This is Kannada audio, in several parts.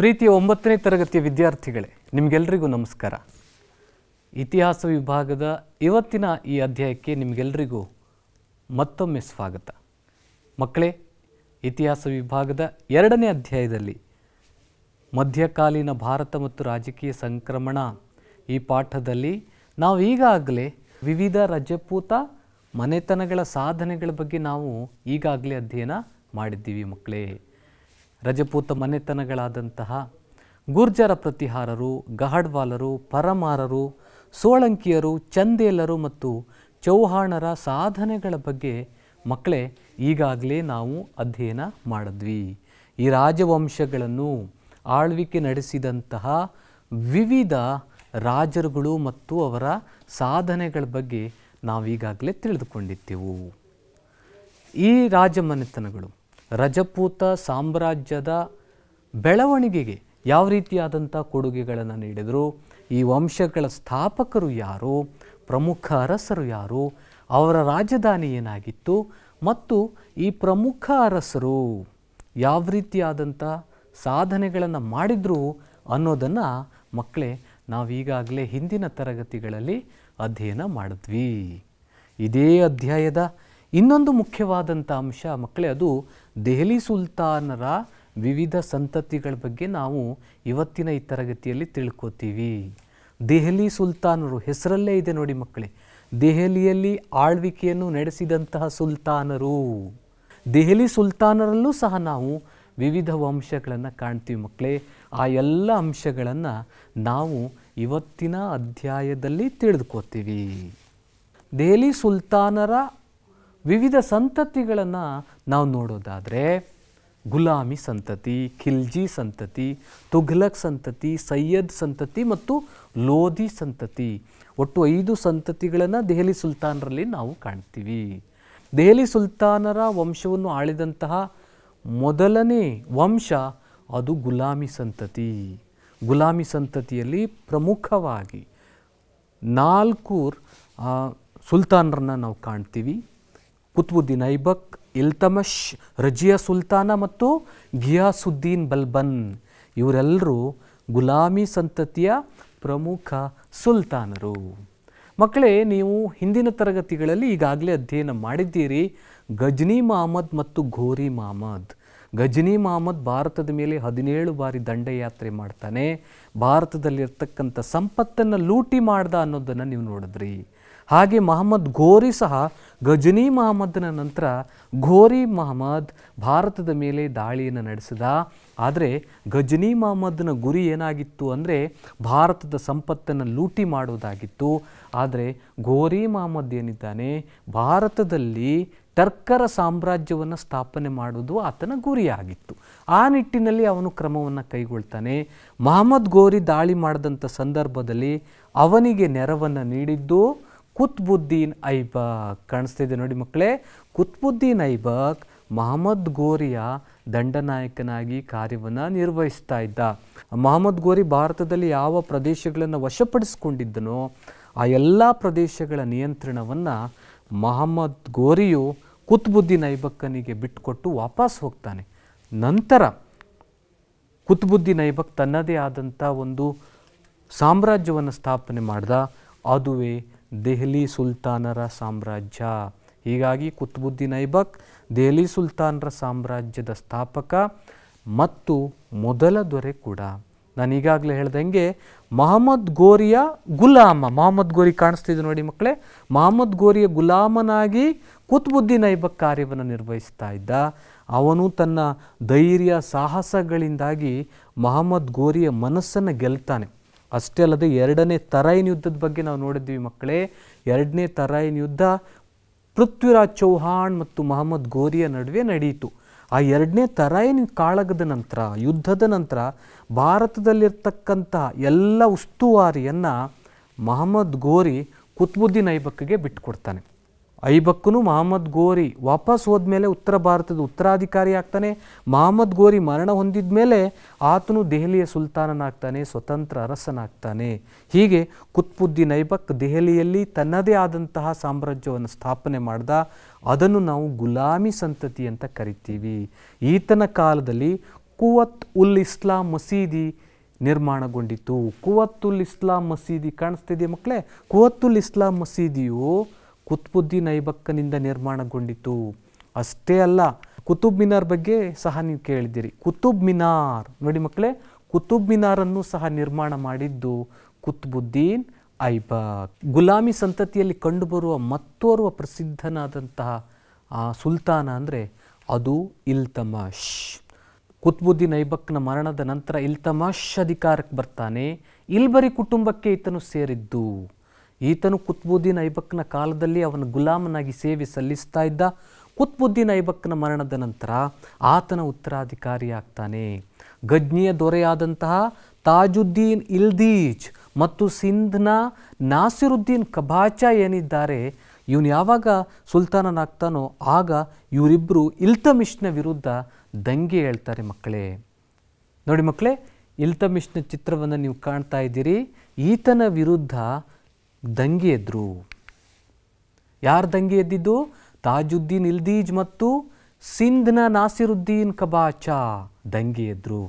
ಪ್ರೀತಿಯ ಒಂಬತ್ತನೇ ತರಗತಿಯ ವಿದ್ಯಾರ್ಥಿಗಳೇ ನಿಮಗೆಲ್ಲರಿಗೂ ನಮಸ್ಕಾರ ಇತಿಹಾಸ ವಿಭಾಗದ ಇವತ್ತಿನ ಈ ಅಧ್ಯಾಯಕ್ಕೆ ನಿಮಗೆಲ್ಲರಿಗೂ ಮತ್ತೊಮ್ಮೆ ಸ್ವಾಗತ ಮಕ್ಕಳೇ ಇತಿಹಾಸ ವಿಭಾಗದ ಎರಡನೇ ಅಧ್ಯಾಯದಲ್ಲಿ ಮಧ್ಯಕಾಲೀನ ಭಾರತ ಮತ್ತು ರಾಜಕೀಯ ಸಂಕ್ರಮಣ ಈ ಪಾಠದಲ್ಲಿ ನಾವು ಈಗಾಗಲೇ ವಿವಿಧ ರಜಪೂತ ಮನೆತನಗಳ ಸಾಧನೆಗಳ ಬಗ್ಗೆ ನಾವು ಈಗಾಗಲೇ ಅಧ್ಯಯನ ಮಾಡಿದ್ದೀವಿ ಮಕ್ಕಳೇ ರಜಪೂತ ಮನೆತನಗಳಾದಂತಹ ಗುರ್ಜರ ಪ್ರತಿಹಾರರು ಗಹಡ್ವಾಲರು ಪರಮಾರರು ಸೋಳಂಕಿಯರು ಚಂದೇಲರು ಮತ್ತು ಚೌಹಾಣರ ಸಾಧನೆಗಳ ಬಗ್ಗೆ ಮಕ್ಕಳೇ ಈಗಾಗಲೇ ನಾವು ಅಧ್ಯಯನ ಮಾಡಿದ್ವಿ ಈ ರಾಜವಂಶಗಳನ್ನು ಆಳ್ವಿಕೆ ನಡೆಸಿದಂತಹ ವಿವಿಧ ರಾಜರುಗಳು ಮತ್ತು ಅವರ ಸಾಧನೆಗಳ ಬಗ್ಗೆ ನಾವೀಗಾಗಲೇ ತಿಳಿದುಕೊಂಡಿದ್ದೆವು ಈ ರಾಜಮನೆತನಗಳು ರಜಪೂತ ಸಾಮ್ರಾಜ್ಯದ ಬೆಳವಣಿಗೆಗೆ ಯಾವ ರೀತಿಯಾದಂಥ ಕೊಡುಗೆಗಳನ್ನು ನೀಡಿದರು ಈ ವಂಶಗಳ ಸ್ಥಾಪಕರು ಯಾರು ಪ್ರಮುಖ ಅರಸರು ಯಾರು ಅವರ ರಾಜಧಾನಿ ಏನಾಗಿತ್ತು ಮತ್ತು ಈ ಪ್ರಮುಖ ಅರಸರು ಯಾವ ರೀತಿಯಾದಂಥ ಸಾಧನೆಗಳನ್ನು ಮಾಡಿದರು ಅನ್ನೋದನ್ನು ಮಕ್ಕಳೇ ನಾವೀಗಾಗಲೇ ಹಿಂದಿನ ತರಗತಿಗಳಲ್ಲಿ ಅಧ್ಯಯನ ಮಾಡಿದ್ವಿ ಇದೇ ಅಧ್ಯಾಯದ ಇನ್ನೊಂದು ಮುಖ್ಯವಾದಂಥ ಅಂಶ ಮಕ್ಕಳೇ ಅದು ದೆಹಲಿ ಸುಲ್ತಾನರ ವಿವಿಧ ಸಂತತಿಗಳ ಬಗ್ಗೆ ನಾವು ಇವತ್ತಿನ ಈ ತರಗತಿಯಲ್ಲಿ ತಿಳ್ಕೊತೀವಿ ದೆಹಲಿ ಸುಲ್ತಾನರು ಹೆಸರಲ್ಲೇ ಇದೆ ನೋಡಿ ಮಕ್ಕಳೇ ದೆಹಲಿಯಲ್ಲಿ ಆಳ್ವಿಕೆಯನ್ನು ನಡೆಸಿದಂತಹ ಸುಲ್ತಾನರು ದೆಹಲಿ ಸುಲ್ತಾನರಲ್ಲೂ ಸಹ ನಾವು ವಿವಿಧ ವಂಶಗಳನ್ನು ಕಾಣ್ತೀವಿ ಮಕ್ಕಳೇ ಆ ಎಲ್ಲ ಅಂಶಗಳನ್ನು ನಾವು ಇವತ್ತಿನ ಅಧ್ಯಾಯದಲ್ಲಿ ತಿಳಿದುಕೋತೀವಿ ದೆಹಲಿ ಸುಲ್ತಾನರ ವಿವಿಧ ಸಂತತಿಗಳನ್ನು ನಾವು ನೋಡೋದಾದರೆ ಗುಲಾಮಿ ಸಂತತಿ ಖಿಲ್ಜಿ ಸಂತತಿ ತುಘಲಕ್ ಸಂತತಿ ಸೈಯದ್ ಸಂತತಿ ಮತ್ತು ಲೋಧಿ ಸಂತತಿ ಒಟ್ಟು ಐದು ಸಂತತಿಗಳನ್ನು ದೆಹಲಿ ಸುಲ್ತಾನರಲ್ಲಿ ನಾವು ಕಾಣ್ತೀವಿ ದೆಹಲಿ ಸುಲ್ತಾನರ ವಂಶವನ್ನು ಆಳಿದಂತಹ ಮೊದಲನೇ ವಂಶ ಅದು ಗುಲಾಮಿ ಸಂತತಿ ಗುಲಾಮಿ ಸಂತತಿಯಲ್ಲಿ ಪ್ರಮುಖವಾಗಿ ನಾಲ್ಕು ಸುಲ್ತಾನರನ್ನ ನಾವು ಕಾಣ್ತೀವಿ ಕುತ್ಬುದ್ದೀನ್ ಐಬಕ್ ಇಲ್ತಮಶ್ ರಜಿಯಾ ಸುಲ್ತಾನ ಮತ್ತು ಘಿಯಾಸುದ್ದೀನ್ ಬಲ್ಬನ್ ಇವರೆಲ್ಲರೂ ಗುಲಾಮಿ ಸಂತತಿಯ ಪ್ರಮುಖ ಸುಲ್ತಾನರು ಮಕ್ಕಳೇ ನೀವು ಹಿಂದಿನ ತರಗತಿಗಳಲ್ಲಿ ಈಗಾಗಲೇ ಅಧ್ಯಯನ ಮಾಡಿದ್ದೀರಿ ಗಜ್ನಿ ಮಹಮ್ಮದ್ ಮತ್ತು ಘೋರಿ ಮಹಮ್ಮದ್ ಗಜ್ನಿ ಮಹಮ್ಮದ್ ಭಾರತದ ಮೇಲೆ ಹದಿನೇಳು ಬಾರಿ ದಂಡಯಾತ್ರೆ ಮಾಡ್ತಾನೆ ಭಾರತದಲ್ಲಿರ್ತಕ್ಕಂಥ ಸಂಪತ್ತನ್ನು ಲೂಟಿ ಮಾಡ್ದ ಅನ್ನೋದನ್ನು ನೀವು ನೋಡಿದ್ರಿ ಹಾಗೆ ಮಹಮ್ಮದ್ ಘೋರಿ ಸಹ ಗಜನಿ ಮಹಮ್ಮದ್ನ ನಂತರ ಘೋರಿ ಮಹಮ್ಮದ್ ಭಾರತದ ಮೇಲೆ ದಾಳಿಯನ್ನು ನಡೆಸಿದ ಆದರೆ ಗಜನಿ ಮಹಮ್ಮದ್ನ ಗುರಿ ಏನಾಗಿತ್ತು ಅಂದರೆ ಭಾರತದ ಸಂಪತ್ತನ್ನು ಲೂಟಿ ಮಾಡುವುದಾಗಿತ್ತು ಆದರೆ ಘೋರಿ ಮಹಮ್ಮದ್ ಏನಿದ್ದಾನೆ ಭಾರತದಲ್ಲಿ ಟರ್ಕರ ಸಾಮ್ರಾಜ್ಯವನ್ನು ಸ್ಥಾಪನೆ ಮಾಡುವುದು ಆತನ ಗುರಿಯಾಗಿತ್ತು ಆ ನಿಟ್ಟಿನಲ್ಲಿ ಅವನು ಕ್ರಮವನ್ನು ಕೈಗೊಳ್ತಾನೆ ಮಹಮ್ಮದ್ ಗೋರಿ ದಾಳಿ ಮಾಡಿದಂಥ ಸಂದರ್ಭದಲ್ಲಿ ಅವನಿಗೆ ನೆರವನ್ನು ನೀಡಿದ್ದು ಕುತ್ಬುದ್ದೀನ್ ಐಬಕ್ ಕಾಣಿಸ್ತಿದೆ ನೋಡಿ ಮಕ್ಕಳೇ ಕುತ್ಬುದ್ದೀನ್ ಐಬಕ್ ಮಹಮ್ಮದ್ ಗೋರಿಯ ದಂಡನಾಯಕನಾಗಿ ಕಾರ್ಯವನ್ನು ನಿರ್ವಹಿಸ್ತಾ ಇದ್ದ ಮಹಮ್ಮದ್ ಗೋರಿ ಭಾರತದಲ್ಲಿ ಯಾವ ಪ್ರದೇಶಗಳನ್ನು ವಶಪಡಿಸಿಕೊಂಡಿದ್ದನೋ ಆ ಎಲ್ಲ ಪ್ರದೇಶಗಳ ನಿಯಂತ್ರಣವನ್ನು ಮಹಮ್ಮದ್ ಗೋರಿಯು ಕುತ್ಬುದ್ದೀನ್ ಐಬಕ್ಕನಿಗೆ ಬಿಟ್ಟುಕೊಟ್ಟು ವಾಪಸ್ ಹೋಗ್ತಾನೆ ನಂತರ ಕುತ್ಬುದ್ದೀನ್ ಐಬಕ್ ತನ್ನದೇ ಆದಂಥ ಒಂದು ಸಾಮ್ರಾಜ್ಯವನ್ನು ಸ್ಥಾಪನೆ ಮಾಡಿದ ಅದುವೇ ದೆಹಲಿ ಸುಲ್ತಾನರ ಸಾಮ್ರಾಜ್ಯ ಹೀಗಾಗಿ ಕುತ್ಬುದ್ದೀನ್ ಐಬಕ್ ದೆಹಲಿ ಸುಲ್ತಾನರ ಸಾಮ್ರಾಜ್ಯದ ಸ್ಥಾಪಕ ಮತ್ತು ಮೊದಲ ದೊರೆ ಕೂಡ ನಾನು ಈಗಾಗಲೇ ಹೇಳ್ದಂಗೆ ಮಹಮ್ಮದ್ ಗೋರಿಯ ಗುಲಾಮ ಮಹಮ್ಮದ್ ಗೋರಿ ಕಾಣಿಸ್ತಿದೆ ನೋಡಿ ಮಕ್ಕಳೇ ಮಹಮ್ಮದ್ ಗೋರಿಯ ಗುಲಾಮನಾಗಿ ಕುತ್ಬುದ್ದೀನ್ ಐಬಕ್ ಕಾರ್ಯವನ್ನು ನಿರ್ವಹಿಸ್ತಾ ಇದ್ದ ಅವನು ತನ್ನ ಧೈರ್ಯ ಸಾಹಸಗಳಿಂದಾಗಿ ಮಹಮ್ಮದ್ ಗೋರಿಯ ಮನಸ್ಸನ್ನು ಗೆಲ್ತಾನೆ ಅಷ್ಟೇ ಅಲ್ಲದೆ ಎರಡನೇ ತರೈನ್ ಯುದ್ಧದ ಬಗ್ಗೆ ನಾವು ನೋಡಿದ್ದೀವಿ ಮಕ್ಕಳೇ ಎರಡನೇ ತರೈನ್ ಯುದ್ಧ ಪೃಥ್ವಿರಾಜ್ ಚೌಹಾಣ್ ಮತ್ತು ಮಹಮ್ಮದ್ ಗೋರಿಯ ನಡುವೆ ನಡೆಯಿತು ಆ ಎರಡನೇ ತರೈನ್ ಕಾಳಗದ ನಂತರ ಯುದ್ಧದ ನಂತರ ಭಾರತದಲ್ಲಿರ್ತಕ್ಕಂಥ ಎಲ್ಲ ಉಸ್ತುವಾರಿಯನ್ನು ಮಹಮ್ಮದ್ ಗೋರಿ ಕುತ್ಬುದ್ದೀನ್ ಐಬಕ್ಗೆ ಬಿಟ್ಟುಕೊಡ್ತಾನೆ ಐಬಕ್ಕನು ಮಹಮ್ಮದ್ ಗೋರಿ ವಾಪಸ್ ಹೋದ್ಮೇಲೆ ಉತ್ತರ ಭಾರತದ ಉತ್ತರಾಧಿಕಾರಿ ಆಗ್ತಾನೆ ಮಹಮ್ಮದ್ ಗೋರಿ ಮರಣ ಹೊಂದಿದ ಮೇಲೆ ಆತನು ದೆಹಲಿಯ ಸುಲ್ತಾನನಾಗ್ತಾನೆ ಸ್ವತಂತ್ರ ಅರಸನಾಗ್ತಾನೆ ಹೀಗೆ ಕುತ್ಬುದ್ದೀನ್ ಐಬಕ್ ದೆಹಲಿಯಲ್ಲಿ ತನ್ನದೇ ಆದಂತಹ ಸಾಮ್ರಾಜ್ಯವನ್ನು ಸ್ಥಾಪನೆ ಮಾಡಿದ ಅದನ್ನು ನಾವು ಗುಲಾಮಿ ಸಂತತಿ ಅಂತ ಕರಿತೀವಿ ಈತನ ಕಾಲದಲ್ಲಿ ಕುವತ್ ಉಲ್ ಇಸ್ಲಾಂ ಮಸೀದಿ ನಿರ್ಮಾಣಗೊಂಡಿತು ಕುವತ್ತುಲ್ ಇಸ್ಲಾಂ ಮಸೀದಿ ಕಾಣಿಸ್ತಿದೆಯಾ ಮಕ್ಕಳೇ ಕುವತ್ತುಲ್ ಇಸ್ಲಾಂ ಮಸೀದಿಯು ಕುತ್ಬುದ್ದಿ ನೈಬಕ್ಕನಿಂದ ನಿರ್ಮಾಣಗೊಂಡಿತು ಅಷ್ಟೇ ಅಲ್ಲ ಕುತುಬ್ ಮಿನಾರ್ ಬಗ್ಗೆ ಸಹ ನೀವು ಕೇಳಿದ್ದೀರಿ ಕುತುಬ್ ಮಿನಾರ್ ನೋಡಿ ಮಕ್ಕಳೇ ಕುತುಬ್ ಮಿನಾರನ್ನು ಸಹ ನಿರ್ಮಾಣ ಮಾಡಿದ್ದು ಕುತ್ಬುದ್ದೀನ್ ಐಬಕ್ ಗುಲಾಮಿ ಸಂತತಿಯಲ್ಲಿ ಕಂಡುಬರುವ ಮತ್ತೋರ್ವ ಪ್ರಸಿದ್ಧನಾದಂತಹ ಸುಲ್ತಾನ ಅಂದರೆ ಅದು ಇಲ್ತಮಾಷ್ ಕುತ್ಬುದ್ದೀನ್ ಐಬಕ್ನ ಮರಣದ ನಂತರ ಇಲ್ತಮಾಷ್ ಅಧಿಕಾರಕ್ಕೆ ಬರ್ತಾನೆ ಇಲ್ಬರಿ ಕುಟುಂಬಕ್ಕೆ ಈತನು ಸೇರಿದ್ದು ಈತನು ಕುತ್ಬುದ್ದೀನ್ ಐಬಕ್ನ ಕಾಲದಲ್ಲಿ ಅವನ ಗುಲಾಮನಾಗಿ ಸೇವೆ ಸಲ್ಲಿಸ್ತಾ ಇದ್ದ ಕುತ್ಬುದ್ದೀನ್ ಐಬಕ್ನ ಮರಣದ ನಂತರ ಆತನ ಉತ್ತರಾಧಿಕಾರಿಯಾಗ್ತಾನೆ ಗಜ್ನಿಯ ದೊರೆಯಾದಂತಹ ತಾಜುದ್ದೀನ್ ಇಲ್ದೀಜ್ ಮತ್ತು ಸಿಂಧ್ನ ನಾಸಿರುದ್ದೀನ್ ಕಬಾಚ ಏನಿದ್ದಾರೆ ಇವನು ಯಾವಾಗ ಸುಲ್ತಾನನಾಗ್ತಾನೋ ಆಗ ಇವರಿಬ್ಬರು ಇಲ್ತಮಿಷ್ನ ವಿರುದ್ಧ ದಂಗೆ ಹೇಳ್ತಾರೆ ಮಕ್ಕಳೇ ನೋಡಿ ಮಕ್ಕಳೇ ಇಲ್ತಮಿಷ್ನ ಚಿತ್ರವನ್ನು ನೀವು ಕಾಣ್ತಾ ಇದ್ದೀರಿ ಈತನ ವಿರುದ್ಧ ದಂಗೆ ಎದ್ರು ಯಾರು ದಂಗೆ ಎದ್ದಿದ್ದು ತಾಜುದ್ದೀನ್ ಇಲ್ದೀಜ್ ಮತ್ತು ಸಿಂಧ್ನ ನಾಸಿರುದ್ದೀನ್ ಕಬಾಚಾ ದಂಗೆ ಎದ್ರು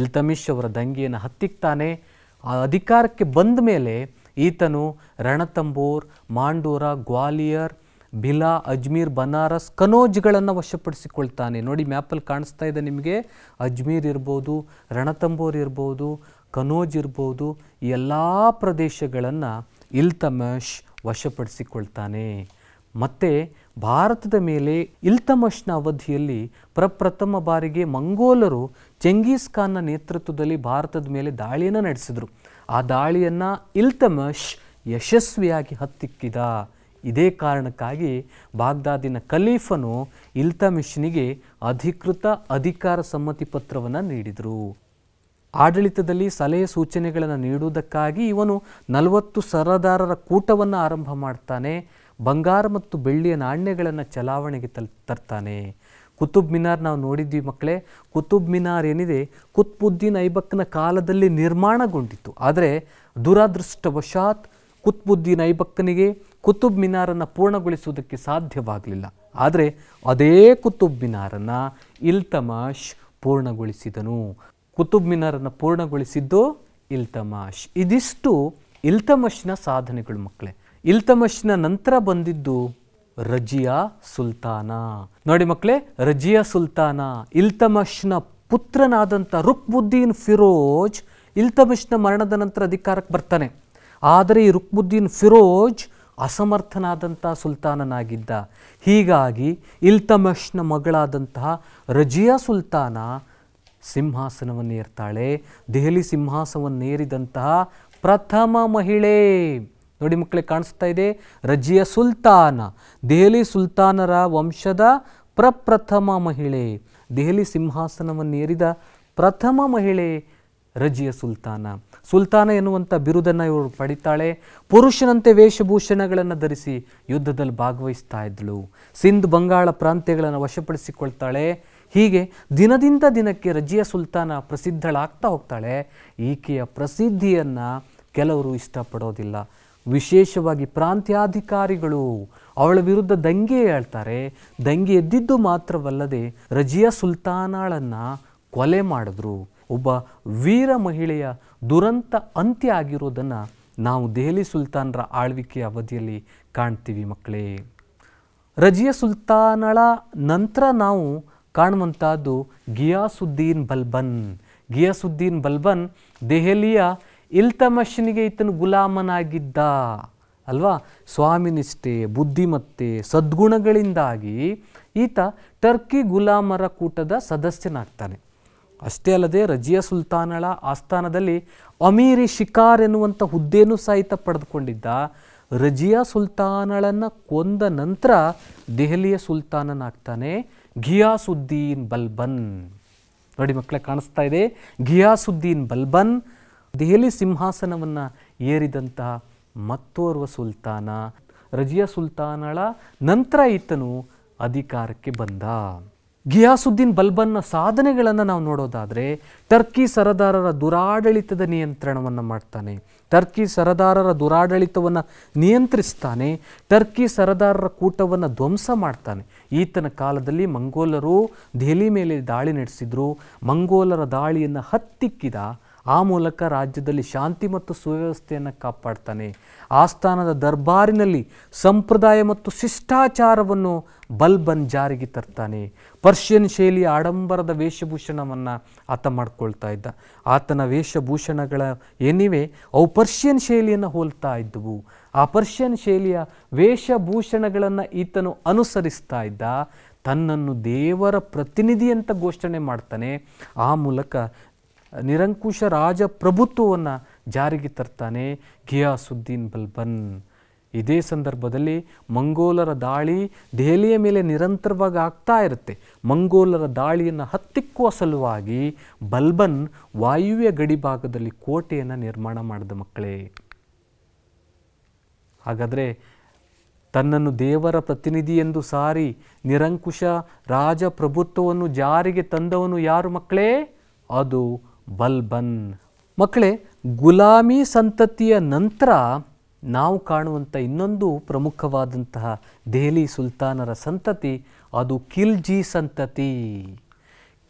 ಇಲ್ತಮಿಷ್ ಅವರ ದಂಗೆಯನ್ನು ಹತ್ತಿಕ್ತಾನೆ ಆ ಅಧಿಕಾರಕ್ಕೆ ಬಂದ ಮೇಲೆ ಈತನು ರಣತಂಬೋರ್ ಮಾಂಡೂರ ಗ್ವಾಲಿಯರ್ ಬಿಲಾ ಅಜ್ಮೀರ್ ಬನಾರಸ್ ಕನೋಜ್ಗಳನ್ನು ವಶಪಡಿಸಿಕೊಳ್ತಾನೆ ನೋಡಿ ಮ್ಯಾಪಲ್ಲಿ ಕಾಣಿಸ್ತಾ ಇದೆ ನಿಮಗೆ ಅಜ್ಮೀರ್ ಇರ್ಬೋದು ರಣತಂಬೋರ್ ಇರ್ಬೋದು ಕನೋಜ್ ಇರ್ಬೋದು ಎಲ್ಲ ಪ್ರದೇಶಗಳನ್ನು ಇಲ್ತಮಶ್ ವಶಪಡಿಸಿಕೊಳ್ತಾನೆ ಮತ್ತು ಭಾರತದ ಮೇಲೆ ಇಲ್ತಮಶ್ನ ಅವಧಿಯಲ್ಲಿ ಪ್ರಪ್ರಥಮ ಬಾರಿಗೆ ಮಂಗೋಲರು ಚೆಂಗೀಸ್ ಖಾನ್ನ ನೇತೃತ್ವದಲ್ಲಿ ಭಾರತದ ಮೇಲೆ ದಾಳಿಯನ್ನು ನಡೆಸಿದರು ಆ ದಾಳಿಯನ್ನು ಇಲ್ತಮಶ್ ಯಶಸ್ವಿಯಾಗಿ ಹತ್ತಿಕ್ಕಿದ ಇದೇ ಕಾರಣಕ್ಕಾಗಿ ಬಾಗ್ದಾದಿನ ಖಲೀಫನು ಇಲ್ತಮಿಷ್ನಿಗೆ ಅಧಿಕೃತ ಅಧಿಕಾರ ಸಮ್ಮತಿ ಪತ್ರವನ್ನು ನೀಡಿದರು ಆಡಳಿತದಲ್ಲಿ ಸಲಹೆ ಸೂಚನೆಗಳನ್ನು ನೀಡುವುದಕ್ಕಾಗಿ ಇವನು ನಲವತ್ತು ಸರದಾರರ ಕೂಟವನ್ನು ಆರಂಭ ಮಾಡ್ತಾನೆ ಬಂಗಾರ ಮತ್ತು ಬೆಳ್ಳಿಯ ನಾಣ್ಯಗಳನ್ನು ಚಲಾವಣೆಗೆ ತಲ್ ತರ್ತಾನೆ ಕುತುಬ್ ಮಿನಾರ್ ನಾವು ನೋಡಿದ್ವಿ ಮಕ್ಕಳೇ ಕುತುಬ್ ಮಿನಾರ್ ಏನಿದೆ ಕುತ್ಬುದ್ದೀನ್ ಐಬಕ್ನ ಕಾಲದಲ್ಲಿ ನಿರ್ಮಾಣಗೊಂಡಿತ್ತು ಆದರೆ ದುರಾದೃಷ್ಟವಶಾತ್ ಕುತ್ಬುದ್ದೀನ್ ಐಬಕ್ಕನಿಗೆ ಕುತುಬ್ ಮಿನಾರನ್ನು ಪೂರ್ಣಗೊಳಿಸುವುದಕ್ಕೆ ಸಾಧ್ಯವಾಗಲಿಲ್ಲ ಆದರೆ ಅದೇ ಕುತುಬ್ ಮಿನಾರನ್ನು ಇಲ್ತಮಾಷ್ ಪೂರ್ಣಗೊಳಿಸಿದನು ಕುತುಬ್ ಮಿನಾರನ್ನು ಪೂರ್ಣಗೊಳಿಸಿದ್ದು ಇಲ್ತಮಾಷ್ ಇದಿಷ್ಟು ಇಲ್ತಮಷ್ನ ಸಾಧನೆಗಳು ಮಕ್ಕಳೇ ಇಲ್ತಮಷ್ನ ನಂತರ ಬಂದಿದ್ದು ರಜಿಯಾ ಸುಲ್ತಾನ ನೋಡಿ ಮಕ್ಕಳೇ ರಜಿಯಾ ಸುಲ್ತಾನ ಇಲ್ತಮಷ್ನ ಪುತ್ರನಾದಂಥ ರುಕ್ಬುದ್ದೀನ್ ಫಿರೋಜ್ ಇಲ್ತಮಷ್ನ ಮರಣದ ನಂತರ ಅಧಿಕಾರಕ್ಕೆ ಬರ್ತಾನೆ ಆದರೆ ಈ ರುಕ್ಬುದ್ದೀನ್ ಫಿರೋಜ್ ಅಸಮರ್ಥನಾದಂಥ ಸುಲ್ತಾನನಾಗಿದ್ದ ಹೀಗಾಗಿ ಇಲ್ತಮಷ್ನ ಮಗಳಾದಂತಹ ರಜಿಯಾ ಸುಲ್ತಾನ ಸಿಂಹಾಸನವನ್ನೇರ್ತಾಳೆ ದೆಹಲಿ ಸಿಂಹಾಸನವನ್ನೇರಿದಂತಹ ಪ್ರಥಮ ಮಹಿಳೆ ನೋಡಿ ಮಕ್ಕಳಿಗೆ ಕಾಣಿಸ್ತಾ ಇದೆ ರಜಿಯ ಸುಲ್ತಾನ ದೆಹಲಿ ಸುಲ್ತಾನರ ವಂಶದ ಪ್ರಪ್ರಥಮ ಮಹಿಳೆ ದೆಹಲಿ ಸಿಂಹಾಸನವನ್ನೇರಿದ ಪ್ರಥಮ ಮಹಿಳೆ ರಜಿಯ ಸುಲ್ತಾನ ಸುಲ್ತಾನ ಎನ್ನುವಂಥ ಬಿರುದನ್ನು ಇವರು ಪಡಿತಾಳೆ ಪುರುಷನಂತೆ ವೇಷಭೂಷಣಗಳನ್ನು ಧರಿಸಿ ಯುದ್ಧದಲ್ಲಿ ಭಾಗವಹಿಸ್ತಾ ಇದ್ದಳು ಸಿಂಧ್ ಬಂಗಾಳ ಪ್ರಾಂತ್ಯಗಳನ್ನು ವಶಪಡಿಸಿಕೊಳ್ತಾಳೆ ಹೀಗೆ ದಿನದಿಂದ ದಿನಕ್ಕೆ ರಜಿಯಾ ಸುಲ್ತಾನ ಪ್ರಸಿದ್ಧಳಾಗ್ತಾ ಹೋಗ್ತಾಳೆ ಈಕೆಯ ಪ್ರಸಿದ್ಧಿಯನ್ನು ಕೆಲವರು ಇಷ್ಟಪಡೋದಿಲ್ಲ ವಿಶೇಷವಾಗಿ ಪ್ರಾಂತ್ಯಾಧಿಕಾರಿಗಳು ಅವಳ ವಿರುದ್ಧ ದಂಗೆ ಹೇಳ್ತಾರೆ ದಂಗೆ ಎದ್ದಿದ್ದು ಮಾತ್ರವಲ್ಲದೆ ರಜಿಯಾ ಸುಲ್ತಾನಾಳನ್ನು ಕೊಲೆ ಮಾಡಿದ್ರು ಒಬ್ಬ ವೀರ ಮಹಿಳೆಯ ದುರಂತ ಅಂತ್ಯ ಆಗಿರೋದನ್ನು ನಾವು ದೆಹಲಿ ಸುಲ್ತಾನರ ಆಳ್ವಿಕೆಯ ಅವಧಿಯಲ್ಲಿ ಕಾಣ್ತೀವಿ ಮಕ್ಕಳೇ ರಜಿಯಾ ಸುಲ್ತಾನಳ ನಂತರ ನಾವು ಕಾಣುವಂಥದ್ದು ಗಿಯಾಸುದ್ದೀನ್ ಬಲ್ಬನ್ ಗಿಯಾಸುದ್ದೀನ್ ಬಲ್ಬನ್ ದೆಹಲಿಯ ಇಲ್ತಮಷನಿಗೆ ಈತನು ಗುಲಾಮನಾಗಿದ್ದ ಅಲ್ವಾ ಸ್ವಾಮಿನಿಷ್ಠೆ ಬುದ್ಧಿಮತ್ತೆ ಸದ್ಗುಣಗಳಿಂದಾಗಿ ಈತ ಟರ್ಕಿ ಗುಲಾಮರ ಕೂಟದ ಸದಸ್ಯನಾಗ್ತಾನೆ ಅಷ್ಟೇ ಅಲ್ಲದೆ ರಜಿಯಾ ಸುಲ್ತಾನಳ ಆಸ್ಥಾನದಲ್ಲಿ ಅಮೀರಿ ಶಿಕಾರ್ ಎನ್ನುವಂಥ ಹುದ್ದೆಯೂ ಸಹಿತ ಪಡೆದುಕೊಂಡಿದ್ದ ರಜಿಯಾ ಸುಲ್ತಾನಳನ್ನು ಕೊಂದ ನಂತರ ದೆಹಲಿಯ ಸುಲ್ತಾನನಾಗ್ತಾನೆ ಘಿಯಾಸುದ್ದೀನ್ ಬಲ್ಬನ್ ನೋಡಿ ಮಕ್ಕಳೇ ಕಾಣಿಸ್ತಾ ಇದೆ ಘಿಯಾಸುದ್ದೀನ್ ಬಲ್ಬನ್ ದೆಹಲಿ ಸಿಂಹಾಸನವನ್ನು ಏರಿದಂತಹ ಮತ್ತೋರ್ವ ಸುಲ್ತಾನ ರಜಿಯಾ ಸುಲ್ತಾನಳ ನಂತರ ಈತನು ಅಧಿಕಾರಕ್ಕೆ ಬಂದ ಘಿಯಾಸುದ್ದೀನ್ ಬಲ್ಬನ್ನ ಸಾಧನೆಗಳನ್ನು ನಾವು ನೋಡೋದಾದರೆ ಟರ್ಕಿ ಸರದಾರರ ದುರಾಡಳಿತದ ನಿಯಂತ್ರಣವನ್ನು ಮಾಡ್ತಾನೆ ಟರ್ಕಿ ಸರದಾರರ ದುರಾಡಳಿತವನ್ನು ನಿಯಂತ್ರಿಸ್ತಾನೆ ಟರ್ಕಿ ಸರದಾರರ ಕೂಟವನ್ನು ಧ್ವಂಸ ಮಾಡ್ತಾನೆ ಈತನ ಕಾಲದಲ್ಲಿ ಮಂಗೋಲರು ದೆಹಲಿ ಮೇಲೆ ದಾಳಿ ನಡೆಸಿದ್ರು ಮಂಗೋಲರ ದಾಳಿಯನ್ನು ಹತ್ತಿಕ್ಕಿದ ಆ ಮೂಲಕ ರಾಜ್ಯದಲ್ಲಿ ಶಾಂತಿ ಮತ್ತು ಸುವ್ಯವಸ್ಥೆಯನ್ನು ಕಾಪಾಡ್ತಾನೆ ಆಸ್ಥಾನದ ದರ್ಬಾರಿನಲ್ಲಿ ಸಂಪ್ರದಾಯ ಮತ್ತು ಶಿಷ್ಟಾಚಾರವನ್ನು ಬಲ್ಬನ್ ಜಾರಿಗೆ ತರ್ತಾನೆ ಪರ್ಷಿಯನ್ ಶೈಲಿಯ ಆಡಂಬರದ ವೇಷಭೂಷಣವನ್ನು ಆತ ಮಾಡ್ಕೊಳ್ತಾ ಇದ್ದ ಆತನ ವೇಷಭೂಷಣಗಳ ಏನಿವೆ ಅವು ಪರ್ಷಿಯನ್ ಶೈಲಿಯನ್ನು ಹೋಲ್ತಾ ಇದ್ದವು ಆ ಪರ್ಷಿಯನ್ ಶೈಲಿಯ ವೇಷಭೂಷಣಗಳನ್ನು ಈತನು ಅನುಸರಿಸ್ತಾ ಇದ್ದ ತನ್ನನ್ನು ದೇವರ ಪ್ರತಿನಿಧಿ ಅಂತ ಘೋಷಣೆ ಮಾಡ್ತಾನೆ ಆ ಮೂಲಕ ನಿರಂಕುಶ ರಾಜ ಜಾರಿಗೆ ತರ್ತಾನೆ ಘಿಯಾಸುದ್ದೀನ್ ಬಲ್ಬನ್ ಇದೇ ಸಂದರ್ಭದಲ್ಲಿ ಮಂಗೋಲರ ದಾಳಿ ದೆಹಲಿಯ ಮೇಲೆ ನಿರಂತರವಾಗಿ ಆಗ್ತಾ ಇರುತ್ತೆ ಮಂಗೋಲರ ದಾಳಿಯನ್ನು ಹತ್ತಿಕ್ಕುವ ಸಲುವಾಗಿ ಬಲ್ಬನ್ ವಾಯುವ್ಯ ಗಡಿಭಾಗದಲ್ಲಿ ಕೋಟೆಯನ್ನು ನಿರ್ಮಾಣ ಮಾಡಿದ ಮಕ್ಕಳೇ ಹಾಗಾದರೆ ತನ್ನನ್ನು ದೇವರ ಪ್ರತಿನಿಧಿ ಎಂದು ಸಾರಿ ನಿರಂಕುಶ ರಾಜಪ್ರಭುತ್ವವನ್ನು ಜಾರಿಗೆ ತಂದವನು ಯಾರು ಮಕ್ಕಳೇ ಅದು ಬಲ್ಬನ್ ಮಕ್ಕಳೇ ಗುಲಾಮಿ ಸಂತತಿಯ ನಂತರ ನಾವು ಕಾಣುವಂಥ ಇನ್ನೊಂದು ಪ್ರಮುಖವಾದಂತಹ ದೆಹಲಿ ಸುಲ್ತಾನರ ಸಂತತಿ ಅದು ಕಿಲ್ಜಿ ಸಂತತಿ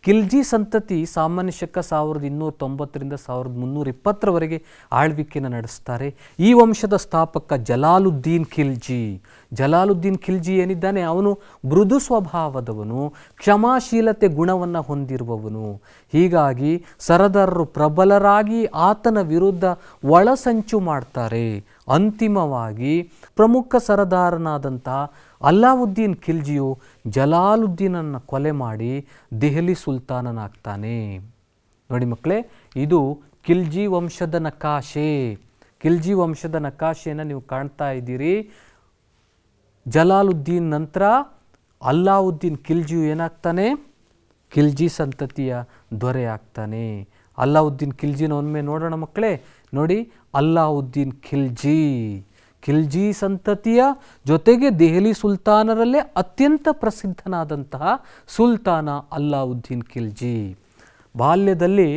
ಖಿಲ್ಜಿ ಸಂತತಿ ಸಾಮಾನ್ಯ ಶಕ ಸಾವಿರದ ಇನ್ನೂರ ತೊಂಬತ್ತರಿಂದ ಸಾವಿರದ ಮುನ್ನೂರ ಇಪ್ಪತ್ತರವರೆಗೆ ಆಳ್ವಿಕೆಯನ್ನು ನಡೆಸ್ತಾರೆ ಈ ವಂಶದ ಸ್ಥಾಪಕ ಜಲಾಲುದ್ದೀನ್ ಖಿಲ್ಜಿ ಜಲಾಲುದ್ದೀನ್ ಖಿಲ್ಜಿ ಏನಿದ್ದಾನೆ ಅವನು ಮೃದು ಸ್ವಭಾವದವನು ಕ್ಷಮಾಶೀಲತೆ ಗುಣವನ್ನು ಹೊಂದಿರುವವನು ಹೀಗಾಗಿ ಸರದಾರರು ಪ್ರಬಲರಾಗಿ ಆತನ ವಿರುದ್ಧ ಒಳಸಂಚು ಮಾಡ್ತಾರೆ ಅಂತಿಮವಾಗಿ ಪ್ರಮುಖ ಸರದಾರನಾದಂಥ ಅಲ್ಲಾವುದ್ದೀನ್ ಖಿಲ್ಜಿಯು ಜಲಾಲುದ್ದೀನನ್ನು ಕೊಲೆ ಮಾಡಿ ದೆಹಲಿ ಸುಲ್ತಾನನಾಗ್ತಾನೆ ನೋಡಿ ಮಕ್ಕಳೇ ಇದು ಖಿಲ್ಜಿ ವಂಶದ ನಕಾಶೆ ಖಿಲ್ಜಿ ವಂಶದ ನಕಾಶೆಯನ್ನು ನೀವು ಕಾಣ್ತಾ ಇದ್ದೀರಿ ಜಲಾಲುದ್ದೀನ್ ನಂತರ ಅಲ್ಲಾವುದ್ದೀನ್ ಖಿಲ್ಜಿಯು ಏನಾಗ್ತಾನೆ ಖಿಲ್ಜಿ ಸಂತತಿಯ ದೊರೆ ಆಗ್ತಾನೆ ಅಲ್ಲಾವುದ್ದೀನ್ ಖಿಲ್ಜಿನ ಒಮ್ಮೆ ನೋಡೋಣ ಮಕ್ಕಳೇ ನೋಡಿ ಅಲ್ಲಾವುದ್ದೀನ್ ಖಿಲ್ಜಿ ಖಿಲ್ಜಿ ಸಂತತಿಯ ಜೊತೆಗೆ ದೆಹಲಿ ಸುಲ್ತಾನರಲ್ಲೇ ಅತ್ಯಂತ ಪ್ರಸಿದ್ಧನಾದಂತಹ ಸುಲ್ತಾನ ಅಲ್ಲಾವುದ್ದೀನ್ ಖಿಲ್ಜಿ ಬಾಲ್ಯದಲ್ಲಿ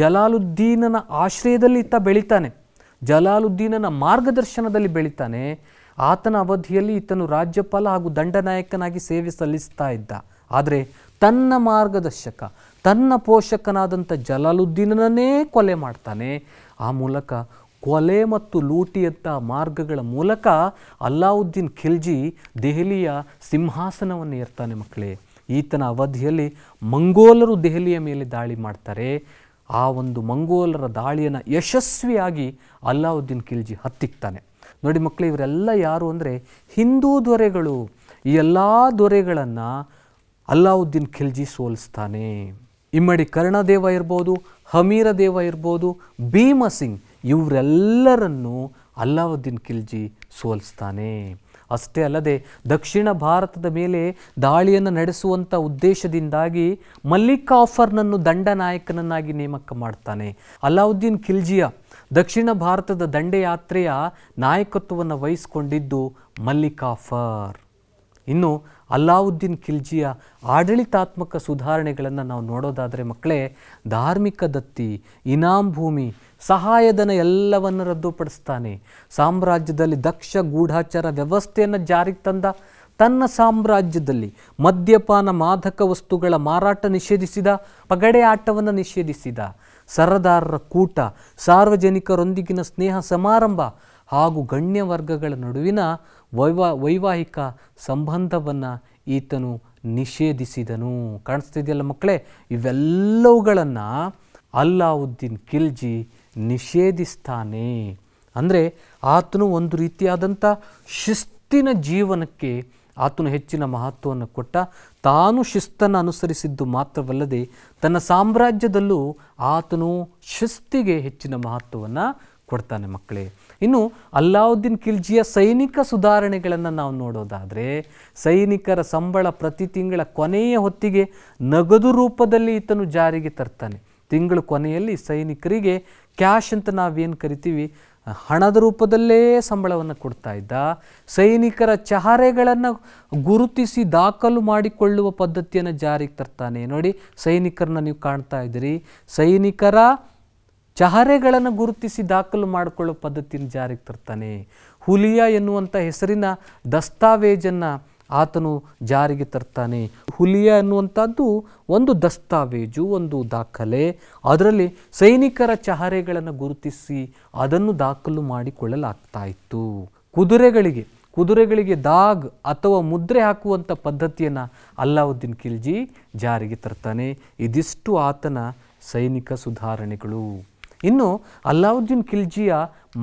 ಜಲಾಲುದ್ದೀನನ ಆಶ್ರಯದಲ್ಲಿ ಈತ ಬೆಳಿತಾನೆ ಜಲಾಲುದ್ದೀನನ ಮಾರ್ಗದರ್ಶನದಲ್ಲಿ ಬೆಳಿತಾನೆ ಆತನ ಅವಧಿಯಲ್ಲಿ ಈತನು ರಾಜ್ಯಪಾಲ ಹಾಗೂ ದಂಡನಾಯಕನಾಗಿ ಸೇವೆ ಸಲ್ಲಿಸ್ತಾ ಇದ್ದ ಆದರೆ ತನ್ನ ಮಾರ್ಗದರ್ಶಕ ತನ್ನ ಪೋಷಕನಾದಂಥ ಜಲಾಲುದ್ದೀನನ್ನೇ ಕೊಲೆ ಮಾಡ್ತಾನೆ ಆ ಮೂಲಕ ಕೊಲೆ ಮತ್ತು ಲೂಟಿಯಂಥ ಮಾರ್ಗಗಳ ಮೂಲಕ ಅಲ್ಲಾವುದ್ದೀನ್ ಖಿಲ್ಜಿ ದೆಹಲಿಯ ಸಿಂಹಾಸನವನ್ನು ಏರ್ತಾನೆ ಮಕ್ಕಳೇ ಈತನ ಅವಧಿಯಲ್ಲಿ ಮಂಗೋಲರು ದೆಹಲಿಯ ಮೇಲೆ ದಾಳಿ ಮಾಡ್ತಾರೆ ಆ ಒಂದು ಮಂಗೋಲರ ದಾಳಿಯನ್ನು ಯಶಸ್ವಿಯಾಗಿ ಅಲ್ಲಾವುದ್ದೀನ್ ಖಿಲ್ಜಿ ಹತ್ತಿಕ್ತಾನೆ ನೋಡಿ ಮಕ್ಕಳು ಇವರೆಲ್ಲ ಯಾರು ಅಂದರೆ ಹಿಂದೂ ದೊರೆಗಳು ಈ ಎಲ್ಲ ದೊರೆಗಳನ್ನು ಅಲ್ಲಾವುದ್ದೀನ್ ಖಿಲ್ಜಿ ಸೋಲಿಸ್ತಾನೆ ಇಮ್ಮಡಿ ಕರ್ಣದೇವ ಇರ್ಬೋದು ಹಮೀರ ದೇವ ಇರ್ಬೋದು ಭೀಮಸಿಂಗ್ ಇವರೆಲ್ಲರನ್ನು ಅಲ್ಲಾವುದ್ದೀನ್ ಖಿಲ್ಜಿ ಸೋಲಿಸ್ತಾನೆ ಅಷ್ಟೇ ಅಲ್ಲದೆ ದಕ್ಷಿಣ ಭಾರತದ ಮೇಲೆ ದಾಳಿಯನ್ನು ನಡೆಸುವಂಥ ಉದ್ದೇಶದಿಂದಾಗಿ ಮಲ್ಲಿಕಾಫರ್ನನ್ನು ನಾಯಕನನ್ನಾಗಿ ನೇಮಕ ಮಾಡ್ತಾನೆ ಅಲ್ಲಾವುದ್ದೀನ್ ಖಿಲ್ಜಿಯ ದಕ್ಷಿಣ ಭಾರತದ ದಂಡಯಾತ್ರೆಯ ನಾಯಕತ್ವವನ್ನು ವಹಿಸಿಕೊಂಡಿದ್ದು ಮಲ್ಲಿಕಾಫರ್ ಇನ್ನು ಅಲ್ಲಾವುದ್ದೀನ್ ಖಿಲ್ಜಿಯ ಆಡಳಿತಾತ್ಮಕ ಸುಧಾರಣೆಗಳನ್ನು ನಾವು ನೋಡೋದಾದರೆ ಮಕ್ಕಳೇ ಧಾರ್ಮಿಕ ದತ್ತಿ ಇನಾಮ್ ಭೂಮಿ ಸಹಾಯಧನ ಎಲ್ಲವನ್ನು ರದ್ದುಪಡಿಸ್ತಾನೆ ಸಾಮ್ರಾಜ್ಯದಲ್ಲಿ ದಕ್ಷ ಗೂಢಾಚಾರ ವ್ಯವಸ್ಥೆಯನ್ನು ಜಾರಿಗೆ ತಂದ ತನ್ನ ಸಾಮ್ರಾಜ್ಯದಲ್ಲಿ ಮದ್ಯಪಾನ ಮಾದಕ ವಸ್ತುಗಳ ಮಾರಾಟ ನಿಷೇಧಿಸಿದ ಪಗಡೆ ಆಟವನ್ನು ನಿಷೇಧಿಸಿದ ಸರದಾರರ ಕೂಟ ಸಾರ್ವಜನಿಕರೊಂದಿಗಿನ ಸ್ನೇಹ ಸಮಾರಂಭ ಹಾಗೂ ಗಣ್ಯ ವರ್ಗಗಳ ನಡುವಿನ ವೈವಾ ವೈವಾಹಿಕ ಸಂಬಂಧವನ್ನು ಈತನು ನಿಷೇಧಿಸಿದನು ಕಾಣಿಸ್ತಿದೆಯಲ್ಲ ಮಕ್ಕಳೇ ಇವೆಲ್ಲವುಗಳನ್ನು ಅಲ್ಲಾವುದ್ದೀನ್ ಖಿಲ್ಜಿ ನಿಷೇಧಿಸ್ತಾನೆ ಅಂದರೆ ಆತನು ಒಂದು ರೀತಿಯಾದಂಥ ಶಿಸ್ತಿನ ಜೀವನಕ್ಕೆ ಆತನು ಹೆಚ್ಚಿನ ಮಹತ್ವವನ್ನು ಕೊಟ್ಟ ತಾನು ಶಿಸ್ತನ್ನು ಅನುಸರಿಸಿದ್ದು ಮಾತ್ರವಲ್ಲದೆ ತನ್ನ ಸಾಮ್ರಾಜ್ಯದಲ್ಲೂ ಆತನು ಶಿಸ್ತಿಗೆ ಹೆಚ್ಚಿನ ಮಹತ್ವವನ್ನು ಕೊಡ್ತಾನೆ ಮಕ್ಕಳೇ ಇನ್ನು ಅಲ್ಲಾವುದ್ದೀನ್ ಖಿಲ್ಜಿಯ ಸೈನಿಕ ಸುಧಾರಣೆಗಳನ್ನು ನಾವು ನೋಡೋದಾದರೆ ಸೈನಿಕರ ಸಂಬಳ ಪ್ರತಿ ತಿಂಗಳ ಕೊನೆಯ ಹೊತ್ತಿಗೆ ನಗದು ರೂಪದಲ್ಲಿ ಈತನು ಜಾರಿಗೆ ತರ್ತಾನೆ ತಿಂಗಳು ಕೊನೆಯಲ್ಲಿ ಸೈನಿಕರಿಗೆ ಕ್ಯಾಶ್ ಅಂತ ನಾವೇನು ಕರಿತೀವಿ ಹಣದ ರೂಪದಲ್ಲೇ ಸಂಬಳವನ್ನು ಕೊಡ್ತಾ ಇದ್ದ ಸೈನಿಕರ ಚಹರೆಗಳನ್ನು ಗುರುತಿಸಿ ದಾಖಲು ಮಾಡಿಕೊಳ್ಳುವ ಪದ್ಧತಿಯನ್ನು ಜಾರಿಗೆ ತರ್ತಾನೆ ನೋಡಿ ಸೈನಿಕರನ್ನ ನೀವು ಕಾಣ್ತಾ ಇದ್ದೀರಿ ಸೈನಿಕರ ಚಹರೆಗಳನ್ನು ಗುರುತಿಸಿ ದಾಖಲು ಮಾಡಿಕೊಳ್ಳೋ ಪದ್ಧತಿಯನ್ನು ಜಾರಿಗೆ ತರ್ತಾನೆ ಹುಲಿಯ ಎನ್ನುವಂಥ ಹೆಸರಿನ ದಸ್ತಾವೇಜನ್ನು ಆತನು ಜಾರಿಗೆ ತರ್ತಾನೆ ಹುಲಿಯ ಅನ್ನುವಂಥದ್ದು ಒಂದು ದಸ್ತಾವೇಜು ಒಂದು ದಾಖಲೆ ಅದರಲ್ಲಿ ಸೈನಿಕರ ಚಹರೆಗಳನ್ನು ಗುರುತಿಸಿ ಅದನ್ನು ದಾಖಲು ಮಾಡಿಕೊಳ್ಳಲಾಗ್ತಾ ಇತ್ತು ಕುದುರೆಗಳಿಗೆ ಕುದುರೆಗಳಿಗೆ ದಾಗ್ ಅಥವಾ ಮುದ್ರೆ ಹಾಕುವಂಥ ಪದ್ಧತಿಯನ್ನು ಅಲ್ಲಾವುದ್ದೀನ್ ಖಿಲ್ಜಿ ಜಾರಿಗೆ ತರ್ತಾನೆ ಇದಿಷ್ಟು ಆತನ ಸೈನಿಕ ಸುಧಾರಣೆಗಳು ಇನ್ನು ಅಲ್ಲಾವುದ್ದೀನ್ ಖಿಲ್ಜಿಯ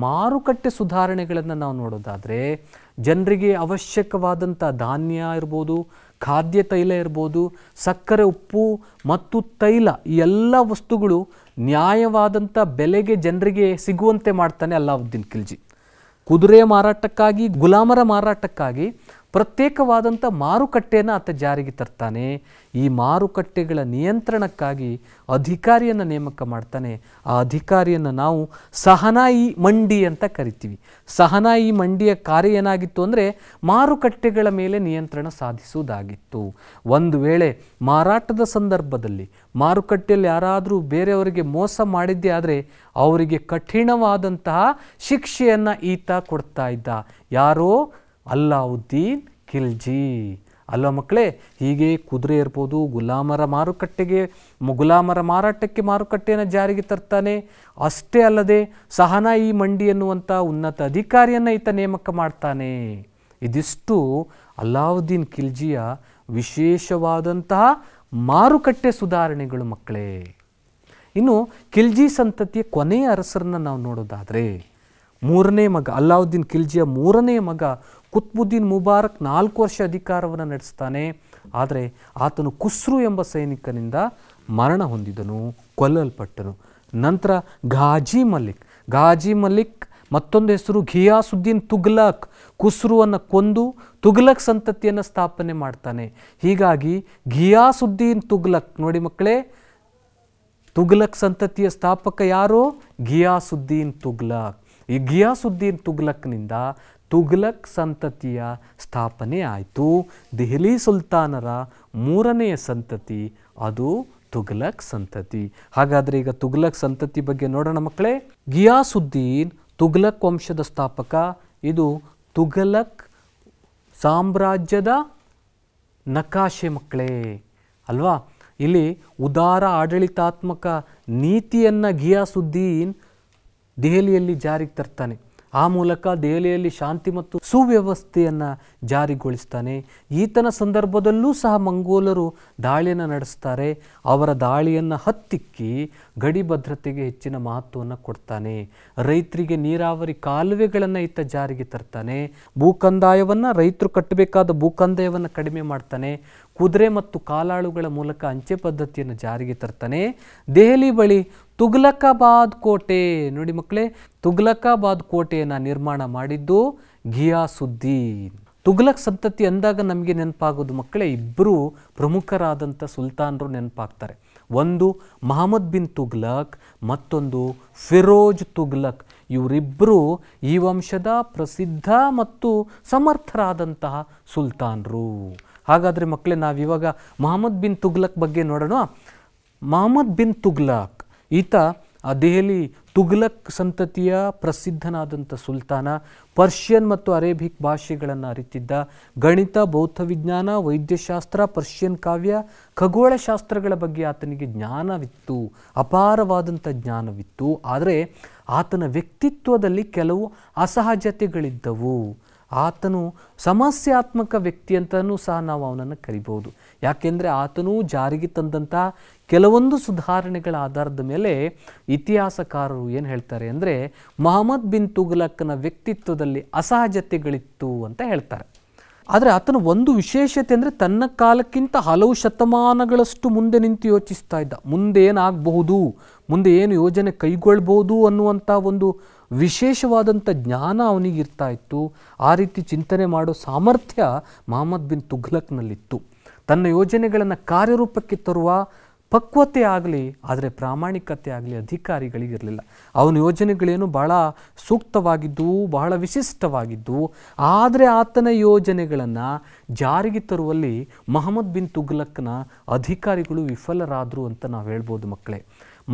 ಮಾರುಕಟ್ಟೆ ಸುಧಾರಣೆಗಳನ್ನು ನಾವು ನೋಡೋದಾದರೆ ಜನರಿಗೆ ಅವಶ್ಯಕವಾದಂಥ ಧಾನ್ಯ ಇರ್ಬೋದು ಖಾದ್ಯ ತೈಲ ಇರ್ಬೋದು ಸಕ್ಕರೆ ಉಪ್ಪು ಮತ್ತು ತೈಲ ಈ ಎಲ್ಲ ವಸ್ತುಗಳು ನ್ಯಾಯವಾದಂಥ ಬೆಲೆಗೆ ಜನರಿಗೆ ಸಿಗುವಂತೆ ಮಾಡ್ತಾನೆ ಅಲ್ಲಾವುದ್ದೀನ್ ಖಿಲ್ಜಿ ಕುದುರೆ ಮಾರಾಟಕ್ಕಾಗಿ ಗುಲಾಮರ ಮಾರಾಟಕ್ಕಾಗಿ ಪ್ರತ್ಯೇಕವಾದಂಥ ಮಾರುಕಟ್ಟೆಯನ್ನು ಆತ ಜಾರಿಗೆ ತರ್ತಾನೆ ಈ ಮಾರುಕಟ್ಟೆಗಳ ನಿಯಂತ್ರಣಕ್ಕಾಗಿ ಅಧಿಕಾರಿಯನ್ನು ನೇಮಕ ಮಾಡ್ತಾನೆ ಆ ಅಧಿಕಾರಿಯನ್ನು ನಾವು ಸಹನಾಯಿ ಮಂಡಿ ಅಂತ ಕರಿತೀವಿ ಸಹನಾಯಿ ಮಂಡಿಯ ಕಾರ್ಯ ಏನಾಗಿತ್ತು ಅಂದರೆ ಮಾರುಕಟ್ಟೆಗಳ ಮೇಲೆ ನಿಯಂತ್ರಣ ಸಾಧಿಸುವುದಾಗಿತ್ತು ಒಂದು ವೇಳೆ ಮಾರಾಟದ ಸಂದರ್ಭದಲ್ಲಿ ಮಾರುಕಟ್ಟೆಯಲ್ಲಿ ಯಾರಾದರೂ ಬೇರೆಯವರಿಗೆ ಮೋಸ ಮಾಡಿದ್ದೇ ಆದರೆ ಅವರಿಗೆ ಕಠಿಣವಾದಂತಹ ಶಿಕ್ಷೆಯನ್ನು ಈತ ಕೊಡ್ತಾ ಇದ್ದ ಯಾರೋ ಅಲ್ಲಾವುದ್ದೀನ್ ಖಿಲ್ಜಿ ಅಲ್ವಾ ಮಕ್ಕಳೇ ಹೀಗೆ ಕುದುರೆ ಇರ್ಬೋದು ಗುಲಾಮರ ಮಾರುಕಟ್ಟೆಗೆ ಗುಲಾಮರ ಮಾರಾಟಕ್ಕೆ ಮಾರುಕಟ್ಟೆಯನ್ನು ಜಾರಿಗೆ ತರ್ತಾನೆ ಅಷ್ಟೇ ಅಲ್ಲದೆ ಸಹನಾ ಈ ಮಂಡಿ ಎನ್ನುವಂಥ ಉನ್ನತ ಅಧಿಕಾರಿಯನ್ನು ಈತ ನೇಮಕ ಮಾಡ್ತಾನೆ ಇದಿಷ್ಟು ಅಲ್ಲಾವುದ್ದೀನ್ ಖಿಲ್ಜಿಯ ವಿಶೇಷವಾದಂತಹ ಮಾರುಕಟ್ಟೆ ಸುಧಾರಣೆಗಳು ಮಕ್ಕಳೇ ಇನ್ನು ಖಿಲ್ಜಿ ಸಂತತಿಯ ಕೊನೆಯ ಅರಸರನ್ನು ನಾವು ನೋಡೋದಾದರೆ ಮೂರನೇ ಮಗ ಅಲ್ಲಾವುದ್ದೀನ್ ಖಿಲ್ಜಿಯ ಮೂರನೇ ಮಗ ಕುತ್ಬುದ್ದೀನ್ ಮುಬಾರಕ್ ನಾಲ್ಕು ವರ್ಷ ಅಧಿಕಾರವನ್ನು ನಡೆಸ್ತಾನೆ ಆದರೆ ಆತನು ಕುಸ್ರು ಎಂಬ ಸೈನಿಕನಿಂದ ಮರಣ ಹೊಂದಿದನು ಕೊಲ್ಲಲ್ಪಟ್ಟನು ನಂತರ ಘಾಜಿ ಮಲ್ಲಿಕ್ ಘಾಜಿ ಮಲ್ಲಿಕ್ ಮತ್ತೊಂದು ಹೆಸರು ಘಿಯಾಸುದ್ದೀನ್ ತುಗ್ಲಕ್ ಕುಸ್ರುವನ್ನು ಕೊಂದು ತುಗ್ಲಕ್ ಸಂತತಿಯನ್ನು ಸ್ಥಾಪನೆ ಮಾಡ್ತಾನೆ ಹೀಗಾಗಿ ಘಿಯಾಸುದ್ದೀನ್ ತುಗ್ಲಕ್ ನೋಡಿ ಮಕ್ಕಳೇ ತುಗ್ಲಕ್ ಸಂತತಿಯ ಸ್ಥಾಪಕ ಯಾರು ಘಿಯಾಸುದ್ದೀನ್ ತುಗ್ಲಕ್ ಈ ಘಿಯಾಸುದ್ದೀನ್ ತುಗ್ಲಕ್ನಿಂದ ತುಘಲಕ್ ಸಂತತಿಯ ಸ್ಥಾಪನೆ ಆಯಿತು ದೆಹಲಿ ಸುಲ್ತಾನರ ಮೂರನೆಯ ಸಂತತಿ ಅದು ತುಘಲಕ್ ಸಂತತಿ ಹಾಗಾದರೆ ಈಗ ತುಘಲಕ್ ಸಂತತಿ ಬಗ್ಗೆ ನೋಡೋಣ ಮಕ್ಕಳೇ ಗಿಯಾಸುದ್ದೀನ್ ತುಗ್ಲಕ್ ವಂಶದ ಸ್ಥಾಪಕ ಇದು ತುಘಲಕ್ ಸಾಮ್ರಾಜ್ಯದ ನಕಾಶೆ ಮಕ್ಕಳೇ ಅಲ್ವಾ ಇಲ್ಲಿ ಉದಾರ ಆಡಳಿತಾತ್ಮಕ ನೀತಿಯನ್ನು ಗಿಯಾಸುದ್ದೀನ್ ದೆಹಲಿಯಲ್ಲಿ ಜಾರಿಗೆ ತರ್ತಾನೆ ಆ ಮೂಲಕ ದೆಹಲಿಯಲ್ಲಿ ಶಾಂತಿ ಮತ್ತು ಸುವ್ಯವಸ್ಥೆಯನ್ನು ಜಾರಿಗೊಳಿಸ್ತಾನೆ ಈತನ ಸಂದರ್ಭದಲ್ಲೂ ಸಹ ಮಂಗೋಲರು ದಾಳಿಯನ್ನು ನಡೆಸ್ತಾರೆ ಅವರ ದಾಳಿಯನ್ನು ಹತ್ತಿಕ್ಕಿ ಗಡಿ ಭದ್ರತೆಗೆ ಹೆಚ್ಚಿನ ಮಹತ್ವವನ್ನು ಕೊಡ್ತಾನೆ ರೈತರಿಗೆ ನೀರಾವರಿ ಕಾಲುವೆಗಳನ್ನು ಈತ ಜಾರಿಗೆ ತರ್ತಾನೆ ಕಂದಾಯವನ್ನು ರೈತರು ಕಟ್ಟಬೇಕಾದ ಭೂಕಂದಾಯವನ್ನು ಕಡಿಮೆ ಮಾಡ್ತಾನೆ ಕುದುರೆ ಮತ್ತು ಕಾಲಾಳುಗಳ ಮೂಲಕ ಅಂಚೆ ಪದ್ಧತಿಯನ್ನು ಜಾರಿಗೆ ತರ್ತಾನೆ ದೆಹಲಿ ಬಳಿ ತುಗ್ಲಕಾಬಾದ್ ಕೋಟೆ ನೋಡಿ ಮಕ್ಕಳೇ ತುಗ್ಲಕಾಬಾದ್ ಕೋಟೆಯನ್ನು ನಿರ್ಮಾಣ ಮಾಡಿದ್ದು ಘಿಯಾಸುದ್ದೀನ್ ತುಗ್ಲಕ್ ಸಂತತಿ ಅಂದಾಗ ನಮಗೆ ನೆನಪಾಗೋದು ಮಕ್ಕಳೇ ಇಬ್ಬರು ಪ್ರಮುಖರಾದಂಥ ಸುಲ್ತಾನರು ನೆನಪಾಗ್ತಾರೆ ಒಂದು ಮಹಮ್ಮದ್ ಬಿನ್ ತುಗ್ಲಕ್ ಮತ್ತೊಂದು ಫಿರೋಜ್ ತುಗ್ಲಕ್ ಇವರಿಬ್ಬರು ಈ ವಂಶದ ಪ್ರಸಿದ್ಧ ಮತ್ತು ಸಮರ್ಥರಾದಂತಹ ಸುಲ್ತಾನರು ಹಾಗಾದರೆ ಮಕ್ಕಳೇ ನಾವು ಇವಾಗ ಮಹಮ್ಮದ್ ಬಿನ್ ತುಗ್ಲಕ್ ಬಗ್ಗೆ ನೋಡೋಣ ಮಹಮ್ಮದ್ ಬಿನ್ ತುಗ್ಲಕ್ ಈತ ದೆಹಲಿ ತುಗ್ಲಕ್ ಸಂತತಿಯ ಪ್ರಸಿದ್ಧನಾದಂಥ ಸುಲ್ತಾನ ಪರ್ಷಿಯನ್ ಮತ್ತು ಅರೇಬಿಕ್ ಭಾಷೆಗಳನ್ನು ಅರಿತಿದ್ದ ಗಣಿತ ವಿಜ್ಞಾನ ವೈದ್ಯಶಾಸ್ತ್ರ ಪರ್ಷಿಯನ್ ಕಾವ್ಯ ಖಗೋಳಶಾಸ್ತ್ರಗಳ ಬಗ್ಗೆ ಆತನಿಗೆ ಜ್ಞಾನವಿತ್ತು ಅಪಾರವಾದಂಥ ಜ್ಞಾನವಿತ್ತು ಆದರೆ ಆತನ ವ್ಯಕ್ತಿತ್ವದಲ್ಲಿ ಕೆಲವು ಅಸಹಜತೆಗಳಿದ್ದವು ಆತನು ಸಮಸ್ಯಾತ್ಮಕ ವ್ಯಕ್ತಿ ಅಂತಲೂ ಸಹ ನಾವು ಅವನನ್ನು ಕರಿಬೋದು ಯಾಕೆಂದರೆ ಆತನೂ ಜಾರಿಗೆ ತಂದಂಥ ಕೆಲವೊಂದು ಸುಧಾರಣೆಗಳ ಆಧಾರದ ಮೇಲೆ ಇತಿಹಾಸಕಾರರು ಏನು ಹೇಳ್ತಾರೆ ಅಂದರೆ ಮೊಹಮ್ಮದ್ ಬಿನ್ ತುಗ್ಲಕ್ನ ವ್ಯಕ್ತಿತ್ವದಲ್ಲಿ ಅಸಹಜತೆಗಳಿತ್ತು ಅಂತ ಹೇಳ್ತಾರೆ ಆದರೆ ಆತನ ಒಂದು ವಿಶೇಷತೆ ಅಂದರೆ ತನ್ನ ಕಾಲಕ್ಕಿಂತ ಹಲವು ಶತಮಾನಗಳಷ್ಟು ಮುಂದೆ ನಿಂತು ಯೋಚಿಸ್ತಾ ಇದ್ದ ಮುಂದೆ ಏನಾಗಬಹುದು ಮುಂದೆ ಏನು ಯೋಜನೆ ಕೈಗೊಳ್ಳಬಹುದು ಅನ್ನುವಂಥ ಒಂದು ವಿಶೇಷವಾದಂಥ ಜ್ಞಾನ ಅವನಿಗೆ ಇತ್ತು ಆ ರೀತಿ ಚಿಂತನೆ ಮಾಡೋ ಸಾಮರ್ಥ್ಯ ಮಹಮ್ಮದ್ ಬಿನ್ ತುಘ್ಲಕ್ನಲ್ಲಿತ್ತು ತನ್ನ ಯೋಜನೆಗಳನ್ನು ಕಾರ್ಯರೂಪಕ್ಕೆ ತರುವ ಪಕ್ವತೆ ಆಗಲಿ ಆದರೆ ಪ್ರಾಮಾಣಿಕತೆ ಆಗಲಿ ಅಧಿಕಾರಿಗಳಿಗಿರಲಿಲ್ಲ ಅವನ ಯೋಜನೆಗಳೇನು ಬಹಳ ಸೂಕ್ತವಾಗಿದ್ದವು ಬಹಳ ವಿಶಿಷ್ಟವಾಗಿದ್ದವು ಆದರೆ ಆತನ ಯೋಜನೆಗಳನ್ನು ಜಾರಿಗೆ ತರುವಲ್ಲಿ ಮಹಮ್ಮದ್ ಬಿನ್ ತುಗ್ಲಕ್ನ ಅಧಿಕಾರಿಗಳು ವಿಫಲರಾದರು ಅಂತ ನಾವು ಹೇಳ್ಬೋದು ಮಕ್ಕಳೇ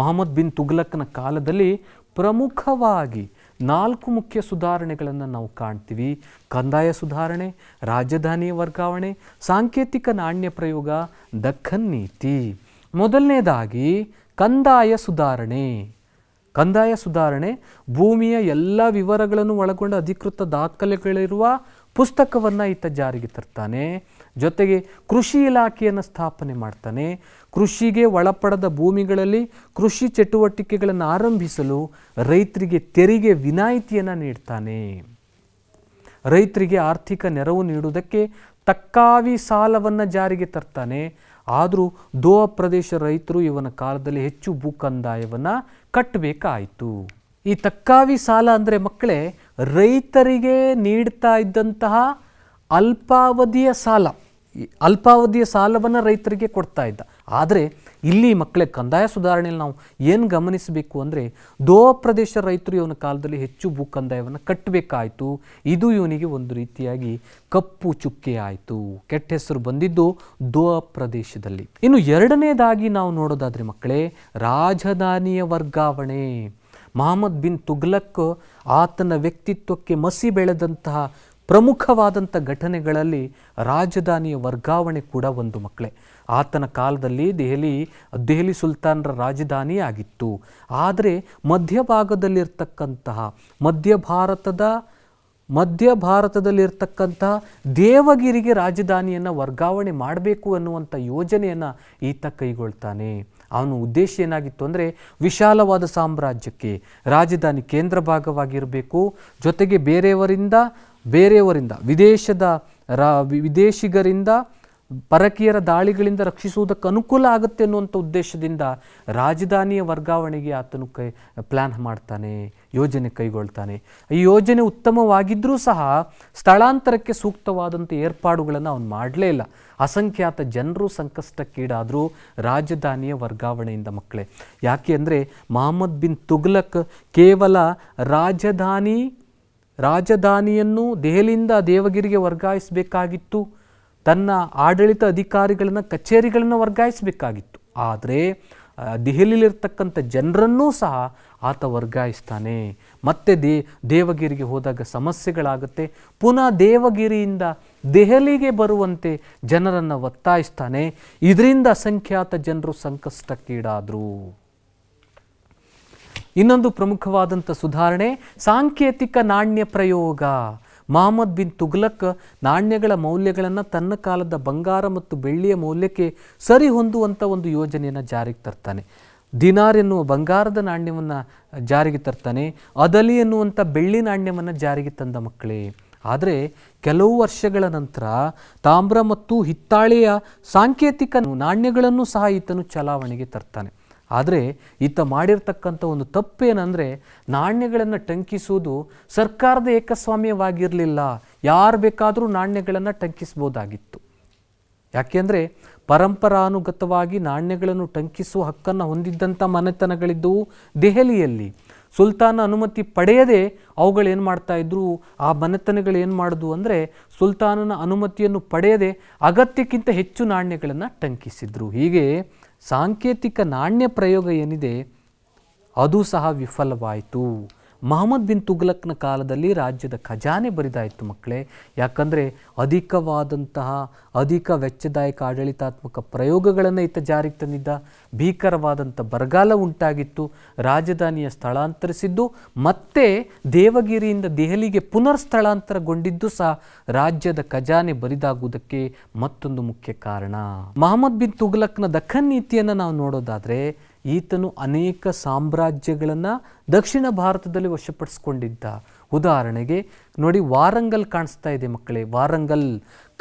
ಮಹಮ್ಮದ್ ಬಿನ್ ತುಗ್ಲಕ್ನ ಕಾಲದಲ್ಲಿ ಪ್ರಮುಖವಾಗಿ ನಾಲ್ಕು ಮುಖ್ಯ ಸುಧಾರಣೆಗಳನ್ನು ನಾವು ಕಾಣ್ತೀವಿ ಕಂದಾಯ ಸುಧಾರಣೆ ರಾಜಧಾನಿ ವರ್ಗಾವಣೆ ಸಾಂಕೇತಿಕ ನಾಣ್ಯ ಪ್ರಯೋಗ ದಖನ್ ನೀತಿ ಮೊದಲನೇದಾಗಿ ಕಂದಾಯ ಸುಧಾರಣೆ ಕಂದಾಯ ಸುಧಾರಣೆ ಭೂಮಿಯ ಎಲ್ಲ ವಿವರಗಳನ್ನು ಒಳಗೊಂಡ ಅಧಿಕೃತ ದಾಖಲೆಗಳಿರುವ ಪುಸ್ತಕವನ್ನು ಈತ ಜಾರಿಗೆ ತರ್ತಾನೆ ಜೊತೆಗೆ ಕೃಷಿ ಇಲಾಖೆಯನ್ನು ಸ್ಥಾಪನೆ ಮಾಡ್ತಾನೆ ಕೃಷಿಗೆ ಒಳಪಡದ ಭೂಮಿಗಳಲ್ಲಿ ಕೃಷಿ ಚಟುವಟಿಕೆಗಳನ್ನು ಆರಂಭಿಸಲು ರೈತರಿಗೆ ತೆರಿಗೆ ವಿನಾಯಿತಿಯನ್ನು ನೀಡ್ತಾನೆ ರೈತರಿಗೆ ಆರ್ಥಿಕ ನೆರವು ನೀಡುವುದಕ್ಕೆ ತಕ್ಕಾವಿ ಸಾಲವನ್ನು ಜಾರಿಗೆ ತರ್ತಾನೆ ಆದರೂ ದೋಹ ಪ್ರದೇಶ ರೈತರು ಇವನ ಕಾಲದಲ್ಲಿ ಹೆಚ್ಚು ಕಂದಾಯವನ್ನು ಕಟ್ಟಬೇಕಾಯಿತು ಈ ತಕ್ಕಾವಿ ಸಾಲ ಅಂದರೆ ಮಕ್ಕಳೇ ರೈತರಿಗೆ ನೀಡ್ತಾ ಇದ್ದಂತಹ ಅಲ್ಪಾವಧಿಯ ಸಾಲ ಅಲ್ಪಾವಧಿಯ ಸಾಲವನ್ನು ರೈತರಿಗೆ ಕೊಡ್ತಾ ಇದ್ದ ಆದರೆ ಇಲ್ಲಿ ಮಕ್ಕಳ ಕಂದಾಯ ಸುಧಾರಣೆಯಲ್ಲಿ ನಾವು ಏನು ಗಮನಿಸಬೇಕು ಅಂದರೆ ದೋ ಪ್ರದೇಶ ರೈತರು ಇವನ ಕಾಲದಲ್ಲಿ ಹೆಚ್ಚು ಭೂ ಕಂದಾಯವನ್ನು ಕಟ್ಟಬೇಕಾಯಿತು ಇದು ಇವನಿಗೆ ಒಂದು ರೀತಿಯಾಗಿ ಕಪ್ಪು ಚುಕ್ಕೆ ಆಯಿತು ಕೆಟ್ಟ ಹೆಸರು ಬಂದಿದ್ದು ದೋ ಪ್ರದೇಶದಲ್ಲಿ ಇನ್ನು ಎರಡನೇದಾಗಿ ನಾವು ನೋಡೋದಾದರೆ ಮಕ್ಕಳೇ ರಾಜಧಾನಿಯ ವರ್ಗಾವಣೆ ಮಹಮ್ಮದ್ ಬಿನ್ ತುಗ್ಲಕ್ ಆತನ ವ್ಯಕ್ತಿತ್ವಕ್ಕೆ ಮಸಿ ಬೆಳೆದಂತಹ ಪ್ರಮುಖವಾದಂಥ ಘಟನೆಗಳಲ್ಲಿ ರಾಜಧಾನಿಯ ವರ್ಗಾವಣೆ ಕೂಡ ಒಂದು ಮಕ್ಕಳೇ ಆತನ ಕಾಲದಲ್ಲಿ ದೆಹಲಿ ದೆಹಲಿ ಸುಲ್ತಾನರ ರಾಜಧಾನಿ ಆಗಿತ್ತು ಆದರೆ ಮಧ್ಯಭಾಗದಲ್ಲಿರ್ತಕ್ಕಂತಹ ಮಧ್ಯ ಭಾರತದ ಮಧ್ಯ ಭಾರತದಲ್ಲಿರ್ತಕ್ಕಂತಹ ದೇವಗಿರಿಗೆ ರಾಜಧಾನಿಯನ್ನು ವರ್ಗಾವಣೆ ಮಾಡಬೇಕು ಅನ್ನುವಂಥ ಯೋಜನೆಯನ್ನು ಈತ ಕೈಗೊಳ್ತಾನೆ ಅವನ ಉದ್ದೇಶ ಏನಾಗಿತ್ತು ಅಂದರೆ ವಿಶಾಲವಾದ ಸಾಮ್ರಾಜ್ಯಕ್ಕೆ ರಾಜಧಾನಿ ಕೇಂದ್ರ ಭಾಗವಾಗಿರಬೇಕು ಜೊತೆಗೆ ಬೇರೆಯವರಿಂದ ಬೇರೆಯವರಿಂದ ವಿದೇಶದ ರಾ ವಿದೇಶಿಗರಿಂದ ಪರಕೀಯರ ದಾಳಿಗಳಿಂದ ರಕ್ಷಿಸುವುದಕ್ಕೆ ಅನುಕೂಲ ಆಗುತ್ತೆ ಅನ್ನುವಂಥ ಉದ್ದೇಶದಿಂದ ರಾಜಧಾನಿಯ ವರ್ಗಾವಣೆಗೆ ಆತನು ಕೈ ಪ್ಲ್ಯಾನ್ ಮಾಡ್ತಾನೆ ಯೋಜನೆ ಕೈಗೊಳ್ತಾನೆ ಈ ಯೋಜನೆ ಉತ್ತಮವಾಗಿದ್ದರೂ ಸಹ ಸ್ಥಳಾಂತರಕ್ಕೆ ಸೂಕ್ತವಾದಂಥ ಏರ್ಪಾಡುಗಳನ್ನು ಅವನು ಮಾಡಲೇ ಇಲ್ಲ ಅಸಂಖ್ಯಾತ ಜನರು ಸಂಕಷ್ಟಕ್ಕೀಡಾದರೂ ರಾಜಧಾನಿಯ ವರ್ಗಾವಣೆಯಿಂದ ಮಕ್ಕಳೇ ಯಾಕೆ ಅಂದರೆ ಮಹಮ್ಮದ್ ಬಿನ್ ತುಗ್ಲಕ್ ಕೇವಲ ರಾಜಧಾನಿ ರಾಜಧಾನಿಯನ್ನು ದೆಹಲಿಯಿಂದ ದೇವಗಿರಿಗೆ ವರ್ಗಾಯಿಸಬೇಕಾಗಿತ್ತು ತನ್ನ ಆಡಳಿತ ಅಧಿಕಾರಿಗಳನ್ನು ಕಚೇರಿಗಳನ್ನು ವರ್ಗಾಯಿಸಬೇಕಾಗಿತ್ತು ಆದರೆ ದೆಹಲಿಯಲ್ಲಿರ್ತಕ್ಕಂಥ ಜನರನ್ನೂ ಸಹ ಆತ ವರ್ಗಾಯಿಸ್ತಾನೆ ಮತ್ತೆ ದೇ ದೇವಗಿರಿಗೆ ಹೋದಾಗ ಸಮಸ್ಯೆಗಳಾಗುತ್ತೆ ಪುನಃ ದೇವಗಿರಿಯಿಂದ ದೆಹಲಿಗೆ ಬರುವಂತೆ ಜನರನ್ನು ಒತ್ತಾಯಿಸ್ತಾನೆ ಇದರಿಂದ ಅಸಂಖ್ಯಾತ ಜನರು ಸಂಕಷ್ಟಕ್ಕೀಡಾದರು ಇನ್ನೊಂದು ಪ್ರಮುಖವಾದಂಥ ಸುಧಾರಣೆ ಸಾಂಕೇತಿಕ ನಾಣ್ಯ ಪ್ರಯೋಗ ಮಹಮ್ಮದ್ ಬಿನ್ ತುಗ್ಲಕ್ ನಾಣ್ಯಗಳ ಮೌಲ್ಯಗಳನ್ನು ತನ್ನ ಕಾಲದ ಬಂಗಾರ ಮತ್ತು ಬೆಳ್ಳಿಯ ಮೌಲ್ಯಕ್ಕೆ ಸರಿ ಹೊಂದುವಂಥ ಒಂದು ಯೋಜನೆಯನ್ನು ಜಾರಿಗೆ ತರ್ತಾನೆ ದಿನಾರ್ ಎನ್ನುವ ಬಂಗಾರದ ನಾಣ್ಯವನ್ನು ಜಾರಿಗೆ ತರ್ತಾನೆ ಅದಲಿ ಎನ್ನುವಂಥ ಬೆಳ್ಳಿ ನಾಣ್ಯವನ್ನು ಜಾರಿಗೆ ತಂದ ಮಕ್ಕಳೇ ಆದರೆ ಕೆಲವು ವರ್ಷಗಳ ನಂತರ ತಾಮ್ರ ಮತ್ತು ಹಿತ್ತಾಳೆಯ ಸಾಂಕೇತಿಕ ನಾಣ್ಯಗಳನ್ನು ಸಹ ಈತನು ಚಲಾವಣೆಗೆ ತರ್ತಾನೆ ಆದರೆ ಈತ ಮಾಡಿರ್ತಕ್ಕಂಥ ಒಂದು ತಪ್ಪೇನಂದರೆ ನಾಣ್ಯಗಳನ್ನು ಟಂಕಿಸುವುದು ಸರ್ಕಾರದ ಏಕಸ್ವಾಮ್ಯವಾಗಿರಲಿಲ್ಲ ಯಾರು ಬೇಕಾದರೂ ನಾಣ್ಯಗಳನ್ನು ಟಂಕಿಸ್ಬೋದಾಗಿತ್ತು ಯಾಕೆಂದರೆ ಪರಂಪರಾನುಗತವಾಗಿ ನಾಣ್ಯಗಳನ್ನು ಟಂಕಿಸುವ ಹಕ್ಕನ್ನು ಹೊಂದಿದ್ದಂಥ ಮನೆತನಗಳಿದ್ದವು ದೆಹಲಿಯಲ್ಲಿ ಸುಲ್ತಾನ ಅನುಮತಿ ಪಡೆಯದೆ ಅವುಗಳೇನು ಮಾಡ್ತಾ ಇದ್ರು ಆ ಮನೆತನಗಳು ಏನು ಮಾಡಿದ್ವು ಅಂದರೆ ಸುಲ್ತಾನನ ಅನುಮತಿಯನ್ನು ಪಡೆಯದೆ ಅಗತ್ಯಕ್ಕಿಂತ ಹೆಚ್ಚು ನಾಣ್ಯಗಳನ್ನು ಟಂಕಿಸಿದ್ರು ಹೀಗೆ ಸಾಂಕೇತಿಕ ನಾಣ್ಯ ಪ್ರಯೋಗ ಏನಿದೆ ಅದು ಸಹ ವಿಫಲವಾಯಿತು ಮಹಮ್ಮದ್ ಬಿನ್ ತುಗ್ಲಕ್ನ ಕಾಲದಲ್ಲಿ ರಾಜ್ಯದ ಖಜಾನೆ ಬರಿದಾಯಿತು ಮಕ್ಕಳೇ ಯಾಕಂದರೆ ಅಧಿಕವಾದಂತಹ ಅಧಿಕ ವೆಚ್ಚದಾಯಕ ಆಡಳಿತಾತ್ಮಕ ಪ್ರಯೋಗಗಳನ್ನು ಈತ ಜಾರಿಗೆ ತಂದಿದ್ದ ಭೀಕರವಾದಂಥ ಬರಗಾಲ ಉಂಟಾಗಿತ್ತು ರಾಜಧಾನಿಯ ಸ್ಥಳಾಂತರಿಸಿದ್ದು ಮತ್ತೆ ದೇವಗಿರಿಯಿಂದ ದೆಹಲಿಗೆ ಪುನರ್ ಸ್ಥಳಾಂತರಗೊಂಡಿದ್ದು ಸಹ ರಾಜ್ಯದ ಖಜಾನೆ ಬರಿದಾಗುವುದಕ್ಕೆ ಮತ್ತೊಂದು ಮುಖ್ಯ ಕಾರಣ ಮಹಮ್ಮದ್ ಬಿನ್ ತುಗ್ಲಕ್ನ ದಖನ್ ನೀತಿಯನ್ನು ನಾವು ನೋಡೋದಾದರೆ ಈತನು ಅನೇಕ ಸಾಮ್ರಾಜ್ಯಗಳನ್ನು ದಕ್ಷಿಣ ಭಾರತದಲ್ಲಿ ವಶಪಡಿಸ್ಕೊಂಡಿದ್ದ ಉದಾಹರಣೆಗೆ ನೋಡಿ ವಾರಂಗಲ್ ಕಾಣಿಸ್ತಾ ಇದೆ ಮಕ್ಕಳೇ ವಾರಂಗಲ್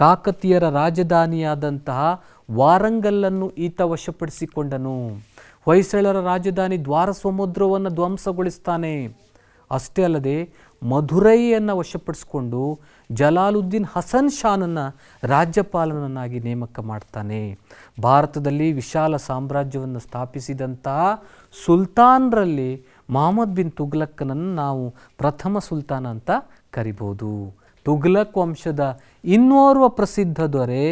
ಕಾಕತೀಯರ ರಾಜಧಾನಿಯಾದಂತಹ ವಾರಂಗಲ್ಲನ್ನು ಈತ ವಶಪಡಿಸಿಕೊಂಡನು ಹೊಯ್ಸಳರ ರಾಜಧಾನಿ ದ್ವಾರ ಸಮುದ್ರವನ್ನು ಧ್ವಂಸಗೊಳಿಸ್ತಾನೆ ಅಷ್ಟೇ ಅಲ್ಲದೆ ಮಧುರೈಯನ್ನು ವಶಪಡಿಸ್ಕೊಂಡು ಜಲಾಲುದ್ದೀನ್ ಹಸನ್ ಶಾನನ್ನು ರಾಜ್ಯಪಾಲನನ್ನಾಗಿ ನೇಮಕ ಮಾಡ್ತಾನೆ ಭಾರತದಲ್ಲಿ ವಿಶಾಲ ಸಾಮ್ರಾಜ್ಯವನ್ನು ಸ್ಥಾಪಿಸಿದಂಥ ಸುಲ್ತಾನ್ರಲ್ಲಿ ಮೊಹಮ್ಮದ್ ಬಿನ್ ತುಗ್ಲಕ್ನನ್ನು ನಾವು ಪ್ರಥಮ ಸುಲ್ತಾನ ಅಂತ ಕರಿಬೋದು ತುಗ್ಲಕ್ ವಂಶದ ಇನ್ನೋರ್ವ ಪ್ರಸಿದ್ಧ ದೊರೆ